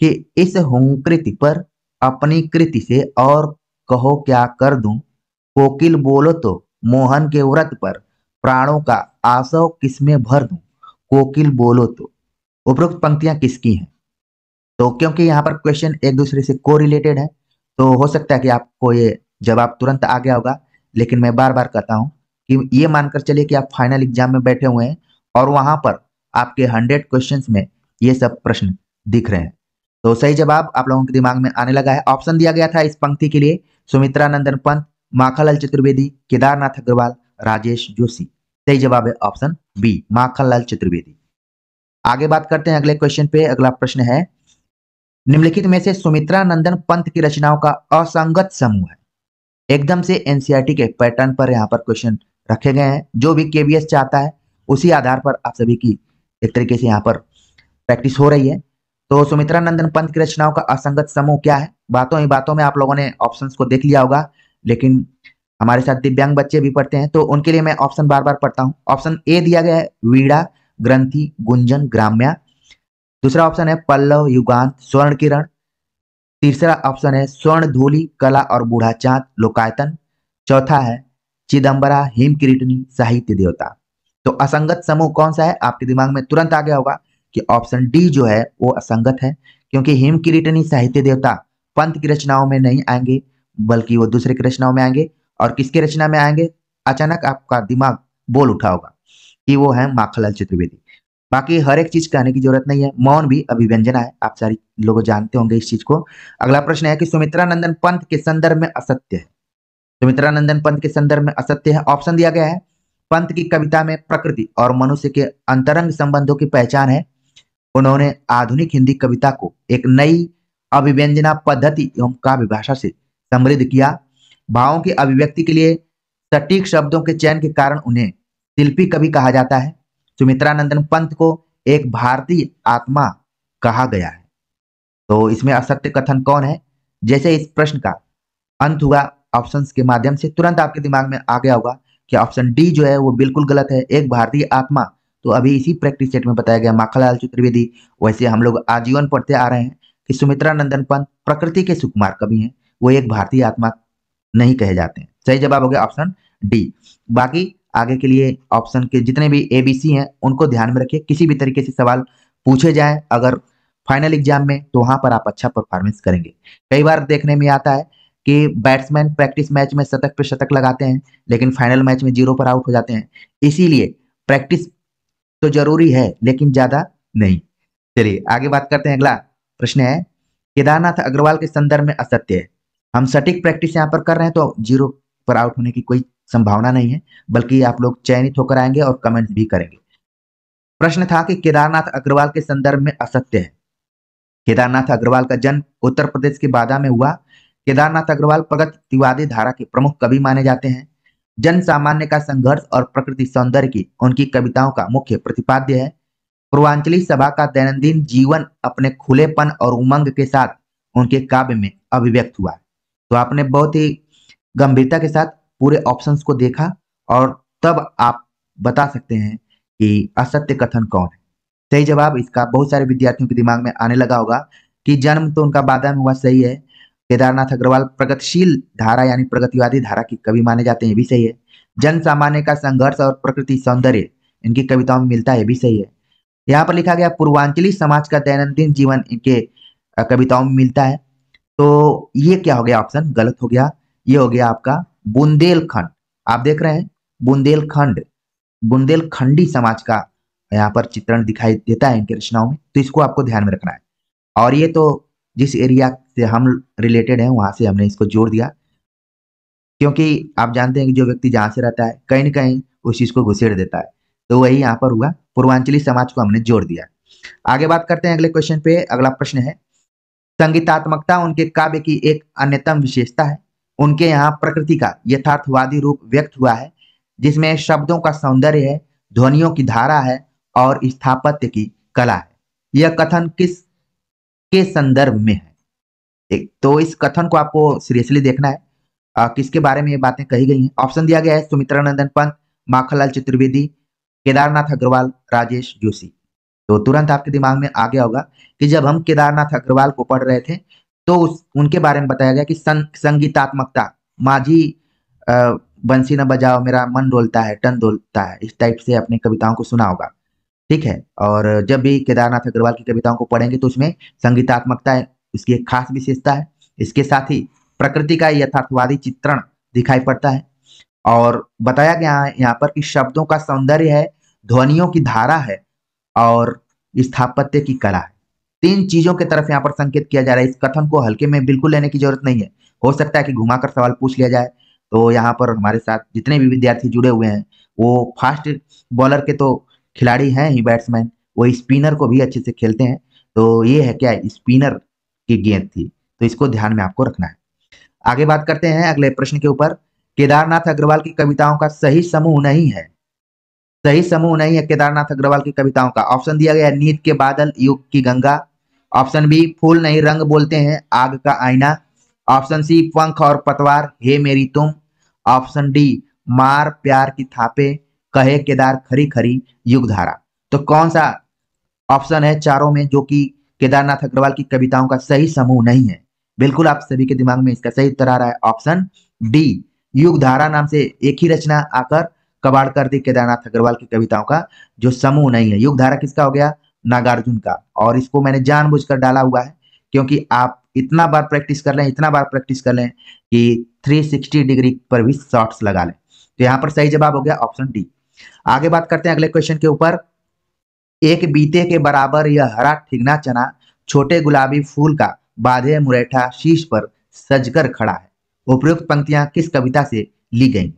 कि इस हुंकृति पर अपनी कृति से और कहो क्या कर दूं कोकिल बोलो तो मोहन के व्रत पर प्राणों का आसव किसमें भर दू कोकिल बोलो तो उपरोक्त पंक्तियां किसकी हैं तो क्योंकि यहाँ पर क्वेश्चन एक दूसरे से को रिलेटेड है तो हो सकता है कि आपको ये जवाब तुरंत आ गया होगा लेकिन मैं बार बार कहता हूँ कि ये मानकर चलिए कि आप फाइनल एग्जाम में बैठे हुए हैं और वहां पर आपके हंड्रेड क्वेश्चन में ये सब प्रश्न दिख रहे हैं तो सही जवाब आप लोगों के दिमाग में आने लगा है ऑप्शन दिया गया था इस पंक्ति के लिए सुमित्रा नंदन पंत माखनलाल चतुर्वेदी केदारनाथ अग्रवाल राजेश जोशी सही जवाब है ऑप्शन बी माखनलाल चतुर्वेदी आगे बात करते हैं अगले क्वेश्चन पे अगला प्रश्न है निम्नलिखित में से सुमित्रा नंदन पंत की रचनाओं का असंगत समूह है एकदम से एनसीआरटी e के पैटर्न पर यहाँ पर क्वेश्चन रखे गए हैं जो भी केवीएस चाहता है उसी आधार पर आप सभी की एक तरीके से यहाँ पर प्रैक्टिस हो रही है तो सुमित्रा नंदन पंत की रचनाओं का असंगत समूह क्या है बातों ही बातों में आप लोगों ने ऑप्शंस को देख लिया होगा लेकिन हमारे साथ दिव्यांग बच्चे भी पढ़ते हैं तो उनके लिए मैं ऑप्शन बार बार पढ़ता हूँ ऑप्शन ए दिया गया है वीड़ा ग्रंथि गुंजन ग्राम्या दूसरा ऑप्शन है पल्लव युगान स्वर्ण किरण तीसरा ऑप्शन है स्वर्ण धूली कला और बूढ़ा चांद लोकायतन चौथा है चिदम्बरा हिम किरीटनी साहित्य देवता तो असंगत समूह कौन सा है आपके दिमाग में तुरंत आ गया होगा कि ऑप्शन डी जो है वो असंगत है क्योंकि हिम किरीटनी साहित्य देवता पंथ की रचनाओं में नहीं आएंगे बल्कि वो दूसरे की रचनाओं में आएंगे और किसके रचना में आएंगे अचानक आपका दिमाग बोल उठा होगा कि वो है माखलाल चतुर्वेदी बाकी हर एक चीज कहने की जरूरत नहीं है मौन भी अभिव्यंजना है आप सारी लोग जानते होंगे इस चीज को अगला प्रश्न है कि सुमित्रानंदन पंथ के संदर्भ में असत्य है सुमित्रानंदन पंथ के संदर्भ में असत्य है ऑप्शन दिया गया है पंथ की कविता में प्रकृति और मनुष्य के अंतरंग संबंधों की पहचान है उन्होंने आधुनिक हिंदी कविता को एक नई अभिव्यंजना पद्धति एवं काव्य भाषा से समृद्ध किया भावों की अभिव्यक्ति के लिए सटीक शब्दों के चयन के कारण उन्हें शिल्पी कभी कहा जाता है सुमित्रा नंदन पंत को एक भारतीय आत्मा कहा गया है तो इसमें असत्य कथन कौन है जैसे इस प्रश्न का अंत हुआ ऑप्शन के माध्यम से तुरंत आपके दिमाग में आ गया होगा कि ऑप्शन डी जो है वो बिल्कुल गलत है एक भारतीय आत्मा तो अभी इसी प्रैक्टिस सेट में बताया गया माखालाल चतुर्वेदी वैसे हम लोग आजीवन पढ़ते आ रहे हैं कि सुमित्रा नंदन पंत प्रकृति के सुकुमार कवि हैं वो एक भारतीय आत्मा नहीं कहे जाते हैं सही जवाब हो गया ऑप्शन डी बाकी आगे के लिए ऑप्शन के जितने भी ए बी सी हैं उनको ध्यान में रखिए किसी भी तरीके से सवाल पूछे जाए अगर फाइनल एग्जाम में तो वहां पर आप अच्छा परफॉर्मेंस करेंगे कई बार देखने में आता है कि बैट्समैन प्रैक्टिस मैच में शतक पे शतक लगाते हैं लेकिन फाइनल मैच में जीरो पर आउट हो जाते हैं इसीलिए प्रैक्टिस तो जरूरी है लेकिन ज्यादा नहीं चलिए आगे बात करते हैं अगला प्रश्न है केदारनाथ अग्रवाल के संदर्भ में असत्य है हम सटीक प्रैक्टिस यहाँ पर कर रहे हैं तो जीरो पर आउट होने की कोई संभावना नहीं है बल्कि आप लोग चयनित होकर आएंगे और कमेंट भी करेंगे प्रश्न था कि केदारनाथ अग्रवाल के संदर्भ में असत्य है केदारनाथ अग्रवाल का जन्म उत्तर प्रदेश के बादा में हुआ केदारनाथ अग्रवाल प्रगत तिवादी धारा के प्रमुख कवि माने जाते हैं जन सामान्य का संघर्ष और प्रकृति सौंदर्य की उनकी कविताओं का मुख्य प्रतिपाद्य है पूर्वांचली सभा का दैनंदिन जीवन अपने खुलेपन और उमंग के साथ उनके काव्य में अभिव्यक्त हुआ है तो आपने बहुत ही गंभीरता के साथ पूरे ऑप्शन को देखा और तब आप बता सकते हैं कि असत्य कथन कौन है सही जवाब इसका बहुत सारे विद्यार्थियों के दिमाग में आने लगा होगा कि जन्म तो उनका बाधा में हुआ सही है केदारनाथ अग्रवाल प्रगतिशील धारा यानी प्रगतिवादी धारा की कवि माने जाते हैं ये भी सही है जन सामान्य का संघर्ष और प्रकृति सौंदर्य इनकी कविताओं में मिलता है ये भी सही है यहाँ पर लिखा गया पूर्वांचली समाज का दैनंदिन जीवन इनके कविताओं में मिलता है तो ये क्या हो गया ऑप्शन गलत हो गया ये हो गया आपका बुंदेलखंड आप देख रहे हैं बुंदेलखंड बुंदेलखंडी समाज का यहाँ पर चित्रण दिखाई देता है इनके रचनाओं में तो इसको आपको ध्यान में रखना है और ये तो जिस एरिया से हम रिलेटेड है वहां से हमने इसको जोड़ दिया क्योंकि आप जानते हैं कि जो व्यक्ति जहां से रहता है कहीं ना कहीं उस चीज को घुसेड़ देता है तो वही यहाँ पर हुआ पूर्वांचली समाज को हमने जोड़ दिया आगे बात करते हैं अगले क्वेश्चन पे अगला प्रश्न है संगीतात्मकता उनके काव्य की एक अन्यतम विशेषता है उनके यहाँ प्रकृति का यथार्थवादी रूप व्यक्त हुआ है जिसमें शब्दों का सौंदर्य है ध्वनियों की धारा है और स्थापत्य की कला है यह कथन किस के संदर्भ में है एक तो इस कथन को आपको सीरियसली देखना है आ, किसके बारे में ये बातें कही गई हैं ऑप्शन दिया गया है सुमित्रा नंदन पंत माखनलाल चतुर्वेदी केदारनाथ अग्रवाल राजेश जोशी तो तुरंत आपके दिमाग में आ गया होगा कि जब हम केदारनाथ अग्रवाल को पढ़ रहे थे तो उस उनके बारे में बताया गया कि सं, संगीतात्मकता माझी बंसी न बजाओ मेरा मन डोलता है टन डोलता है इस टाइप से अपनी कविताओं को सुना होगा ठीक है और जब भी केदारनाथ अग्रवाल की कविताओं को पढ़ेंगे तो उसमें संगीतात्मकता है उसकी एक खास विशेषता है इसके साथ ही प्रकृति का यथार्थवादी चित्रण दिखाई पड़ता है और बताया गया है यहाँ पर कि शब्दों का सौंदर्य है ध्वनियों की धारा है और स्थापत्य की कला है तीन चीजों के तरफ यहाँ पर संकेत किया जा रहा है इस कथन को हल्के में बिल्कुल लेने की जरूरत नहीं है हो सकता है कि घुमाकर सवाल पूछ लिया जाए तो यहाँ पर हमारे साथ जितने भी विद्यार्थी जुड़े हुए हैं वो फास्ट बॉलर के तो खिलाड़ी हैं ही बैट्समैन वो स्पिनर को भी अच्छे से खेलते हैं तो ये है क्या स्पिनर की गेंद थी तो इसको ध्यान में आपको रखना है आगे बात करते हैं अगले प्रश्न के ऊपर केदारनाथ अग्रवाल की कविताओं का सही समूह नहीं है सही समूह नहीं है केदारनाथ अग्रवाल की कविताओं का ऑप्शन दिया गया नीत के बादल युग की गंगा ऑप्शन बी फूल नहीं रंग बोलते हैं आग का आईना ऑप्शन सी पंख और पतवार हे मेरी तुम ऑप्शन डी मार प्यार की थापे कहे केदार खरी खरी युगधारा तो कौन सा ऑप्शन है चारों में जो कि केदारनाथ अग्रवाल की कविताओं का सही समूह नहीं है बिल्कुल आप सभी के दिमाग में इसका सही उत्तर आ रहा है ऑप्शन डी युगधारा नाम से एक ही रचना आकर कबाड़ कर दी केदारनाथ अग्रवाल की कविताओं का जो समूह नहीं है युग धारा किसका हो गया नागार्जुन का और इसको मैंने जानबूझकर डाला हुआ है क्योंकि आप इतना बार प्रैक्टिस कर लें इतना बार प्रैक्टिस कर लें कि 360 डिग्री पर भी शॉर्ट्स लगा लें तो यहाँ पर सही जवाब हो गया ऑप्शन डी आगे बात करते हैं अगले क्वेश्चन के ऊपर एक बीते के बराबर यह हरा ठिगना चना छोटे गुलाबी फूल का बाधे मुरैठा शीश पर सजकर खड़ा है उपयुक्त पंक्तियां किस कविता से ली गई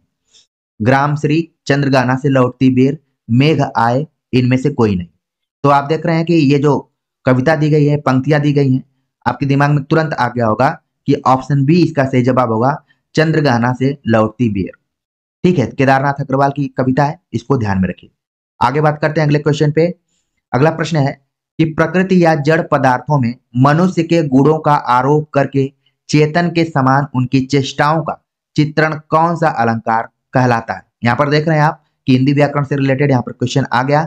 ग्राम श्री चंद्रगाना से लौटती बेर मेघ आए इनमें से कोई नहीं तो आप देख रहे हैं कि ये जो कविता दी गई है पंक्तियां दी गई हैं आपके दिमाग में तुरंत आ गया होगा कि ऑप्शन बी इसका सही जवाब होगा चंद्रगहना से लौटती बेर ठीक है केदारनाथ अग्रवाल की कविता है इसको ध्यान में रखिए आगे बात करते हैं अगले क्वेश्चन पे अगला प्रश्न है कि प्रकृति या जड़ पदार्थों में मनुष्य के गुणों का आरोप करके चेतन के समान उनकी चेष्टाओं का चित्रण कौन सा अलंकार कहलाता है यहाँ पर देख रहे हैं आप कि हिंदी व्याकरण से रिलेटेड यहाँ पर क्वेश्चन आ गया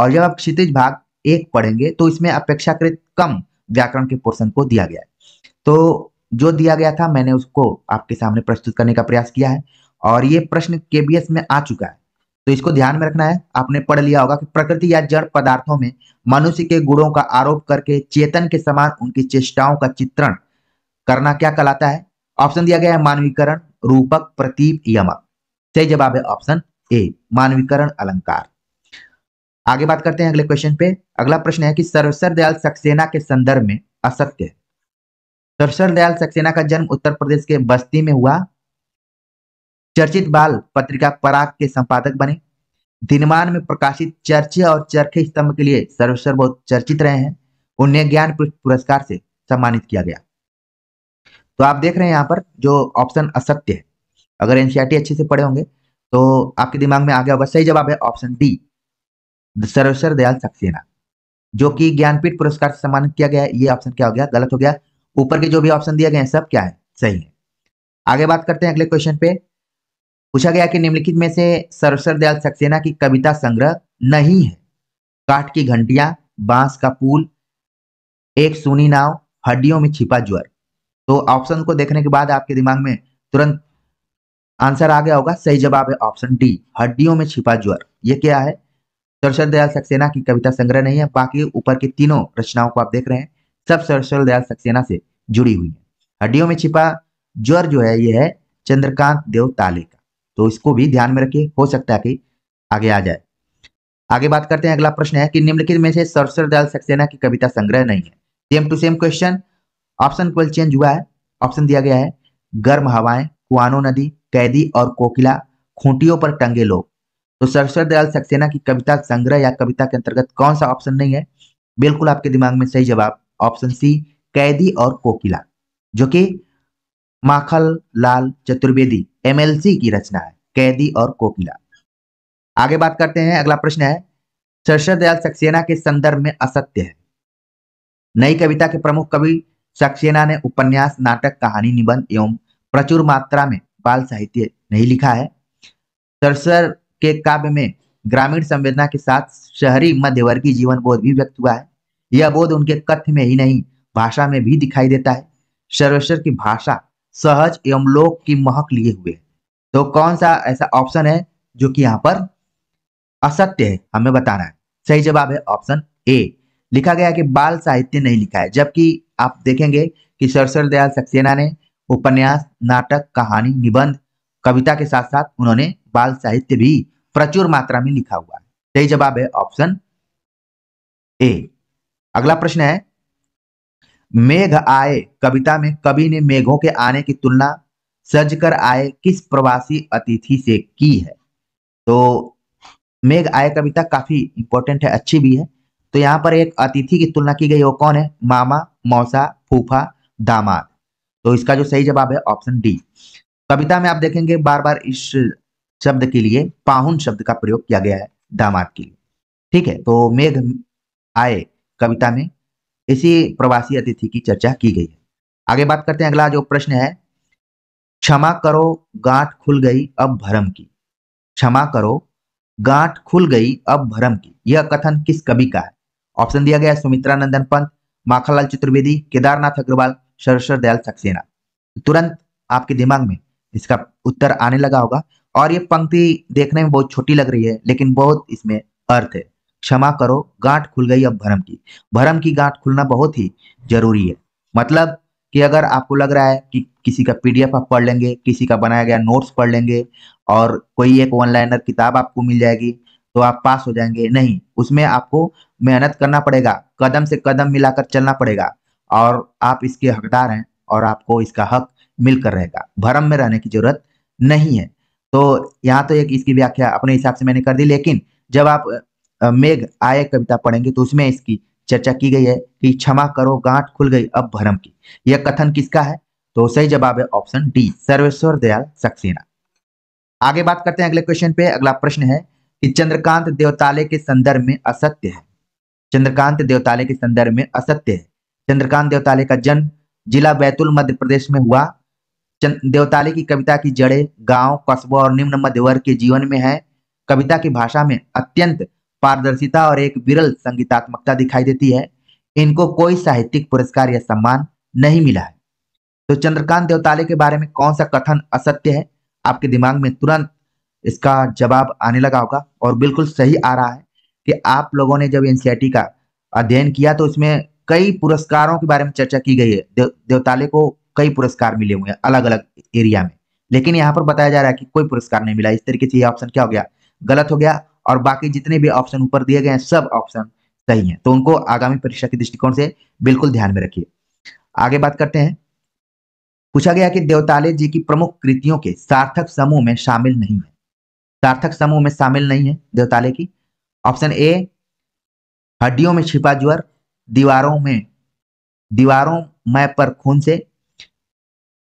और जब आप क्षितिज भाग एक पढ़ेंगे तो इसमें अपेक्षाकृत कम व्याकरण के पोर्सन को दिया गया है तो जो दिया गया था मैंने उसको आपके सामने प्रस्तुत करने का प्रयास किया है और ये प्रश्न केबीएस में आ चुका है तो इसको ध्यान में रखना है आपने पढ़ लिया होगा कि प्रकृति या जड़ पदार्थों में मनुष्य के गुणों का आरोप करके चेतन के समान उनकी चेष्टाओं का चित्रण करना क्या कहलाता है ऑप्शन दिया गया है मानवीकरण रूपक प्रतीप यमक सही जवाब है ऑप्शन ए मानवीकरण अलंकार आगे बात करते हैं अगले क्वेश्चन पे अगला प्रश्न है कि सर्वेश्वर दयाल सक्सेना के संदर्भ में असत्य सर्वेश्वर दयाल सक्सेना का जन्म उत्तर प्रदेश के बस्ती में हुआ चर्चित बाल पत्रिका पराग के संपादक बने दिनमान में प्रकाशित चर्चे और चरखे स्तंभ के लिए सर्वेश्वर बहुत चर्चित रहे हैं उन्हें ज्ञान पुरस्कार से सम्मानित किया गया तो आप देख रहे हैं यहाँ पर जो ऑप्शन असत्य है अगर एनसीईआरटी e अच्छे से पढ़े होंगे तो आपके दिमाग में आ गया होगा सही जवाब है ऑप्शन डी सर्वेश्वर दयाल सक्सेना जो कि ज्ञानपीठ पुरस्कार से सम्मानित किया गया ये ऑप्शन क्या हो गया गलत हो गया ऊपर के जो भी ऑप्शन दिए गए हैं सब क्या है सही है आगे बात करते हैं अगले क्वेश्चन पे पूछा गया कि निम्नलिखित में से सर्वेश्वर दयाल सक्सेना की कविता संग्रह नहीं है काठ की घंटिया बांस का पुल एक सुनी नाव हड्डियों में छिपा ज्वर तो ऑप्शन को देखने के बाद आपके दिमाग में तुरंत आंसर आ गया होगा सही जवाब है ऑप्शन डी हड्डियों में छिपा ज्वर ये क्या है सरसर दयाल सक्सेना की कविता संग्रह नहीं है बाकी ऊपर की तीनों रचनाओं को आप देख रहे हैं सब सरसर दयाल सक्सेना से जुड़ी हुई है हड्डियों में छिपा ज्वर जो है ये है चंद्रकांत देव ताले का तो इसको भी ध्यान में रखिए हो सकता है कि आगे आ जाए आगे बात करते हैं अगला प्रश्न है कि निम्नलिखित में से सरसर दयाल सक्सेना की कविता संग्रह नहीं है same to same question option केवल चेंज हुआ है ऑप्शन दिया गया है गर्म हवाएं कुआनो नदी कैदी और कोकिला खूंटियों पर टंगे लोग तो सरस्वत दयाल सक्सेना की कविता संग्रह या कविता के अंतर्गत कौन सा ऑप्शन नहीं है बिल्कुल आपके दिमाग में सही जवाब ऑप्शन सी कैदी और कोकिला जो कि माखल लाल चतुर्वेदी एमएलसी की रचना है कैदी और कोकिला आगे बात करते हैं अगला प्रश्न है सरस्वत दयाल सक्सेना के संदर्भ में असत्य है नई कविता के प्रमुख कवि सक्सेना ने उपन्यास नाटक कहानी निबंध एवं प्रचुर मात्रा में बाल साहित्य नहीं लिखा है सरसर के काव्य में ग्रामीण संवेदना के साथ शहरी मध्यवर्गीय जीवन बोध भी व्यक्त हुआ है यह बोध उनके कथ्य में ही नहीं भाषा में भी दिखाई देता है सर्वेश्वर की भाषा सहज एवं लोक की महक लिए हुए है तो कौन सा ऐसा ऑप्शन है जो कि यहाँ पर असत्य है हमें बताना है सही जवाब है ऑप्शन ए लिखा गया कि बाल साहित्य नहीं लिखा है जबकि आप देखेंगे कि सरसर दयाल सक्सेना ने उपन्यास नाटक कहानी निबंध कविता के साथ साथ उन्होंने बाल साहित्य भी प्रचुर मात्रा में लिखा हुआ है सही जवाब है ऑप्शन ए अगला प्रश्न है मेघ आए कविता में कवि ने मेघों के आने की तुलना सज कर आए किस प्रवासी अतिथि से की है तो मेघ आए कविता काफी इंपॉर्टेंट है अच्छी भी है तो यहाँ पर एक अतिथि की तुलना की गई वो कौन है मामा मौसा फूफा दामाद तो इसका जो सही जवाब है ऑप्शन डी कविता में आप देखेंगे बार बार इस शब्द के लिए पाहुन शब्द का प्रयोग किया गया है दामाद के लिए ठीक है तो मेघ आए कविता में इसी प्रवासी अतिथि की चर्चा की गई है आगे बात करते हैं अगला जो प्रश्न है क्षमा करो गांठ खुल गई अब भरम की क्षमा करो गांठ खुल गई अब भरम की यह कथन किस कवि का है ऑप्शन दिया गया है सुमित्रा नंदन पंत माखनलाल चतुर्वेदी केदारनाथ अग्रवाल सरसर दयाल सक्सेना तुरंत आपके दिमाग में इसका उत्तर आने लगा होगा और ये पंक्ति देखने में बहुत छोटी लग रही है लेकिन बहुत इसमें अर्थ है क्षमा करो गांठ खुल गई अब भरम की भरम की गांठ खुलना बहुत ही जरूरी है मतलब कि अगर आपको लग रहा है कि किसी का पीडीएफ आप पढ़ लेंगे किसी का बनाया गया नोट्स पढ़ लेंगे और कोई एक वन लाइनर किताब आपको मिल जाएगी तो आप पास हो जाएंगे नहीं उसमें आपको मेहनत करना पड़ेगा कदम से कदम मिलाकर चलना पड़ेगा और आप इसके हकदार हैं और आपको इसका हक मिलकर रहेगा भरम में रहने की जरूरत नहीं है तो यहाँ तो एक इसकी व्याख्या अपने हिसाब से मैंने कर दी लेकिन जब आप मेघ आय कविता पढ़ेंगे तो उसमें इसकी चर्चा की गई है कि क्षमा करो गांठ खुल गई अब भरम की यह कथन किसका है तो सही जवाब है ऑप्शन डी सर्वेश्वर दयाल सक्सेना आगे बात करते हैं अगले क्वेश्चन पे अगला प्रश्न है कि चंद्रकांत देवताले के संदर्भ में असत्य है चंद्रकांत देवताले के संदर्भ में असत्य है चंद्रकांत देवताले का जन्म जिला बैतूल मध्य प्रदेश में हुआ देवताले की कविता की जड़े गांव कस्बों और निम्न मध्य वर्ग के जीवन में है कविता की भाषा में अत्यंत पारदर्शिता और एक विरल संगीतात्मकता दिखाई देती है इनको कोई साहित्यिक पुरस्कार या सम्मान नहीं मिला है तो चंद्रकांत देवताले के बारे में कौन सा कथन असत्य है आपके दिमाग में तुरंत इसका जवाब आने लगा होगा और बिल्कुल सही आ रहा है कि आप लोगों ने जब एनसीईआरटी का अध्ययन किया तो इसमें कई पुरस्कारों के बारे में चर्चा की गई है देव, देवताले को कई पुरस्कार मिले हुए हैं अलग अलग एरिया में लेकिन यहाँ पर बताया जा रहा है कि कोई पुरस्कार नहीं मिला इस तरीके से ये ऑप्शन क्या हो गया गलत हो गया और बाकी जितने भी ऑप्शन ऊपर दिए गए हैं सब ऑप्शन सही हैं तो उनको आगामी परीक्षा के दृष्टिकोण से बिल्कुल ध्यान में रखिए आगे बात करते हैं पूछा गया कि देवताले जी की प्रमुख कृतियों के सार्थक समूह में शामिल नहीं है सार्थक समूह में शामिल नहीं है देवताले की ऑप्शन ए हड्डियों में छिपा ज्वर दीवारों में दीवारों में पर खून से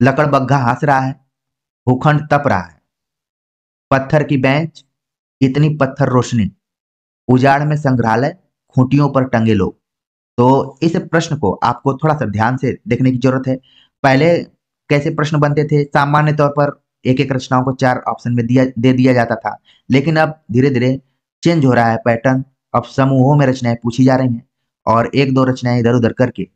लकड़बग्घा हंस रहा है भूखंड तप रहा है पत्थर की बेंच इतनी पत्थर रोशनी उजाड़ में संग्रहालय खूंटियों पर टंगे लोग तो इस प्रश्न को आपको थोड़ा सा ध्यान से देखने की जरूरत है पहले कैसे प्रश्न बनते थे सामान्य तौर पर एक एक रचनाओं को चार ऑप्शन में दिया दे दिया जाता था लेकिन अब धीरे धीरे चेंज हो रहा है पैटर्न अब समूहों में रचनाएं पूछी जा रही हैं और एक दो रचनाएं इधर उधर करके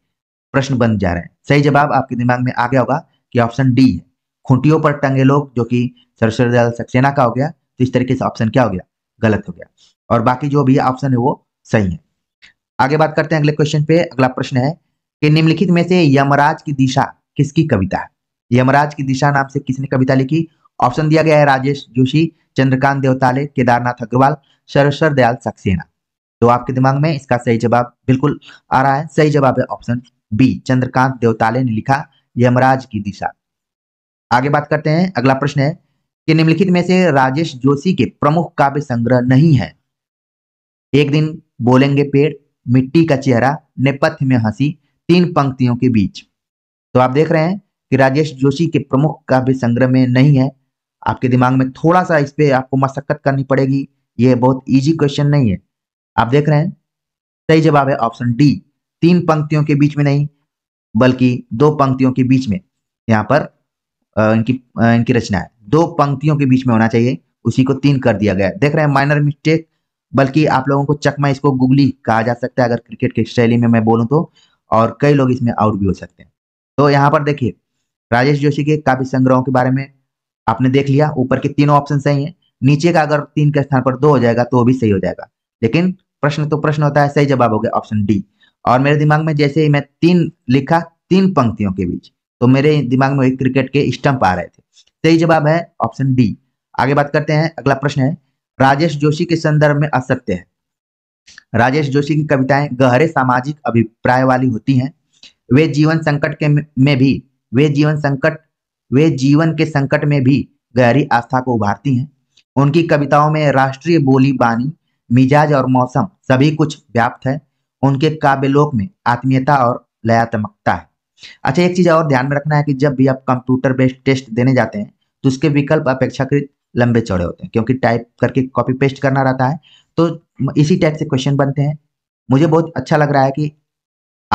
प्रश्न बन जा रहे हैं सही जवाब आपके दिमाग में आ गया होगा कि ऑप्शन डी है खूंटियों पर टंगे लोग जो कि सरसर दयाल सक्सेना का हो गया तो इस तरीके से ऑप्शन क्या हो गया गलत हो गया और बाकी जो भी ऑप्शन है वो सही है आगे बात करते हैं अगले क्वेश्चन पे अगला प्रश्न है कि निम्नलिखित में से यमराज की दिशा किसकी कविता है यमराज की दिशा नाम से किसने कविता लिखी ऑप्शन दिया गया है राजेश जोशी चंद्रकांत देवताले केदारनाथ अग्रवाल सरसर दयाल सक्सेना तो आपके दिमाग में इसका सही जवाब बिल्कुल आ रहा है सही जवाब है ऑप्शन बी चंद्रकांत देवताले ने लिखा यमराज की दिशा आगे बात करते हैं अगला प्रश्न है कि निम्नलिखित में से राजेश जोशी के प्रमुख काव्य संग्रह नहीं है एक दिन बोलेंगे पेड़ मिट्टी का चेहरा नेपथ्य में हंसी तीन पंक्तियों के बीच तो आप देख रहे हैं कि राजेश जोशी के प्रमुख काव्य संग्रह में नहीं है आपके दिमाग में थोड़ा सा इस पर आपको मशक्कत करनी पड़ेगी ये बहुत ईजी क्वेश्चन नहीं है आप देख रहे हैं सही जवाब है ऑप्शन डी तीन पंक्तियों के बीच में नहीं बल्कि दो पंक्तियों के बीच में यहाँ पर इनकी इनकी रचना है दो पंक्तियों के बीच में होना चाहिए उसी को तीन कर दिया गया देख रहे हैं माइनर मिस्टेक बल्कि आप लोगों को चकमा इसको गुगली कहा जा सकता है अगर क्रिकेट की शैली में मैं बोलूं तो और कई लोग इसमें आउट भी हो सकते हैं तो यहाँ पर देखिए राजेश जोशी के काव्य संग्रहों के बारे में आपने देख लिया ऊपर के तीनों ऑप्शन सही है नीचे का अगर तीन के स्थान पर दो हो जाएगा तो भी सही हो जाएगा लेकिन प्रश्न तो प्रश्न होता है सही जवाब हो गया ऑप्शन डी और मेरे दिमाग में जैसे ही मैं तीन लिखा तीन पंक्तियों के बीच तो मेरे दिमाग में क्रिकेट के स्टंप आ रहे थे सही जवाब है ऑप्शन डी आगे बात करते हैं अगला प्रश्न है राजेश जोशी के संदर्भ में असत्य है राजेश जोशी की कविताएं गहरे सामाजिक अभिप्राय वाली होती हैं वे जीवन संकट के में भी वे जीवन संकट वे जीवन के संकट में भी गहरी आस्था को उभारती हैं उनकी कविताओं में राष्ट्रीय बोली बानी मिजाज और मौसम सभी कुछ व्याप्त है उनके काव्यलोक में आत्मीयता और लयात्मकता है अच्छा एक चीज और ध्यान में रखना है कि जब भी आप कंप्यूटर बेस्ड टेस्ट देने जाते हैं तो उसके विकल्प अपेक्षाकृत लंबे चौड़े होते हैं क्योंकि टाइप करके कॉपी पेस्ट करना रहता है तो इसी टाइप से क्वेश्चन बनते हैं मुझे बहुत अच्छा लग रहा है कि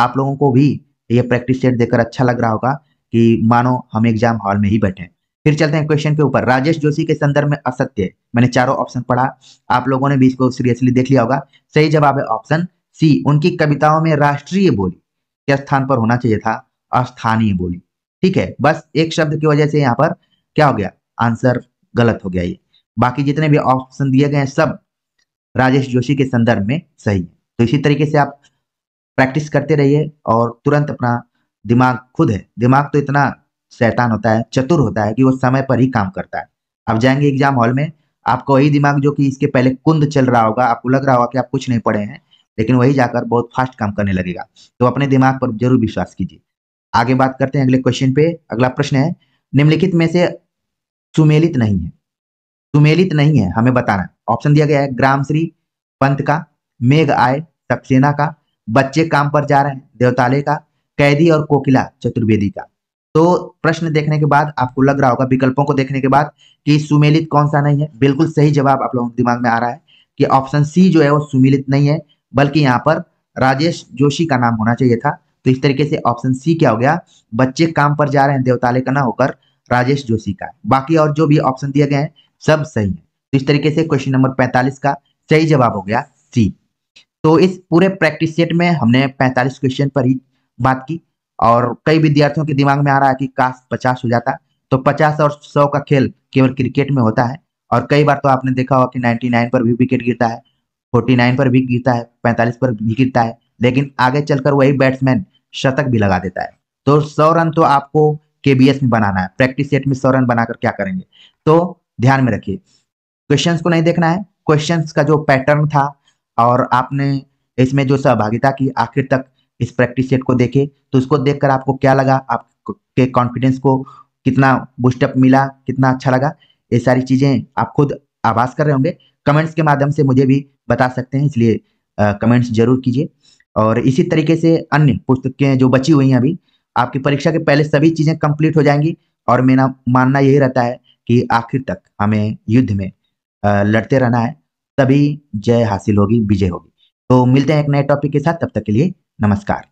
आप लोगों को भी ये प्रैक्टिस सेट देकर अच्छा लग रहा होगा कि मानो हम एग्जाम हॉल में ही बैठे फिर चलते हैं क्वेश्चन के ऊपर राजेश जोशी के संदर्भ में असत्य मैंने चारों ऑप्शन पढ़ा आप लोगों ने भी इसको सीरियसली देख लिया होगा सही जवाब है ऑप्शन सी उनकी कविताओं में राष्ट्रीय बोली के स्थान पर होना चाहिए था स्थानीय बोली ठीक है बस एक शब्द की वजह से यहाँ पर क्या हो गया आंसर गलत हो गया ये बाकी जितने भी ऑप्शन दिए गए हैं सब राजेश जोशी के संदर्भ में सही है तो इसी तरीके से आप प्रैक्टिस करते रहिए और तुरंत अपना दिमाग खुद है दिमाग तो इतना शैतान होता है चतुर होता है कि वो समय पर ही काम करता है आप जाएंगे एग्जाम हॉल में आपका वही दिमाग जो कि इसके पहले कुंद चल रहा होगा आपको लग रहा होगा कि आप कुछ नहीं पढ़े हैं लेकिन वही जाकर बहुत फास्ट काम करने लगेगा तो अपने दिमाग पर जरूर विश्वास कीजिए आगे बात करते हैं अगले क्वेश्चन पे अगला प्रश्न है निम्नलिखित में से सुमेलित नहीं है सुमेलित नहीं है हमें बताना ऑप्शन दिया गया है ग्राम श्री पंत का मेघ आय सक्सेना का बच्चे काम पर जा रहे हैं देवताले का कैदी और कोकिला चतुर्वेदी का तो प्रश्न देखने के बाद आपको लग रहा होगा विकल्पों को देखने के बाद कि सुमेलित कौन सा नहीं है बिल्कुल सही जवाब आप लोगों के दिमाग में आ रहा है कि ऑप्शन सी जो है वो सुमिलित नहीं है बल्कि यहाँ पर राजेश जोशी का नाम होना चाहिए था तो इस तरीके से ऑप्शन सी क्या हो गया बच्चे काम पर जा रहे हैं देवताले का ना होकर राजेश जोशी का बाकी और जो भी ऑप्शन दिए गए हैं सब सही है तो इस तरीके से क्वेश्चन नंबर पैंतालीस का सही जवाब हो गया सी तो इस पूरे प्रैक्टिस सेट में हमने पैंतालीस क्वेश्चन पर ही बात की और कई विद्यार्थियों के दिमाग में आ रहा है कि काश पचास हो जाता तो पचास और सौ का खेल केवल क्रिकेट में होता है और कई बार तो आपने देखा होगा कि नाइन्टी नाइन पर भी विकेट गिरता है फोर्टी नाइन पर भी गिरता है पैंतालीस पर भी गिरता है लेकिन आगे चलकर वही बैट्समैन शतक भी लगा देता है तो सौ रन तो आपको के में बनाना है प्रैक्टिस सेट में सौ रन बनाकर क्या करेंगे तो ध्यान में रखिए क्वेश्चंस को नहीं देखना है क्वेश्चंस का जो पैटर्न था और आपने इसमें जो सहभागिता की आखिर तक इस प्रैक्टिस सेट को देखे तो इसको देखकर आपको क्या लगा आपके कॉन्फिडेंस को कितना बूस्टअप मिला कितना अच्छा लगा ये सारी चीज़ें आप खुद आभास कर रहे होंगे कमेंट्स के माध्यम से मुझे भी बता सकते हैं इसलिए कमेंट्स जरूर कीजिए और इसी तरीके से अन्य पुस्तकें जो बची हुई हैं अभी आपकी परीक्षा के पहले सभी चीज़ें कंप्लीट हो जाएंगी और मेरा मानना यही रहता है कि आखिर तक हमें युद्ध में लड़ते रहना है तभी जय हासिल होगी विजय होगी तो मिलते हैं एक नए टॉपिक के साथ तब तक के लिए नमस्कार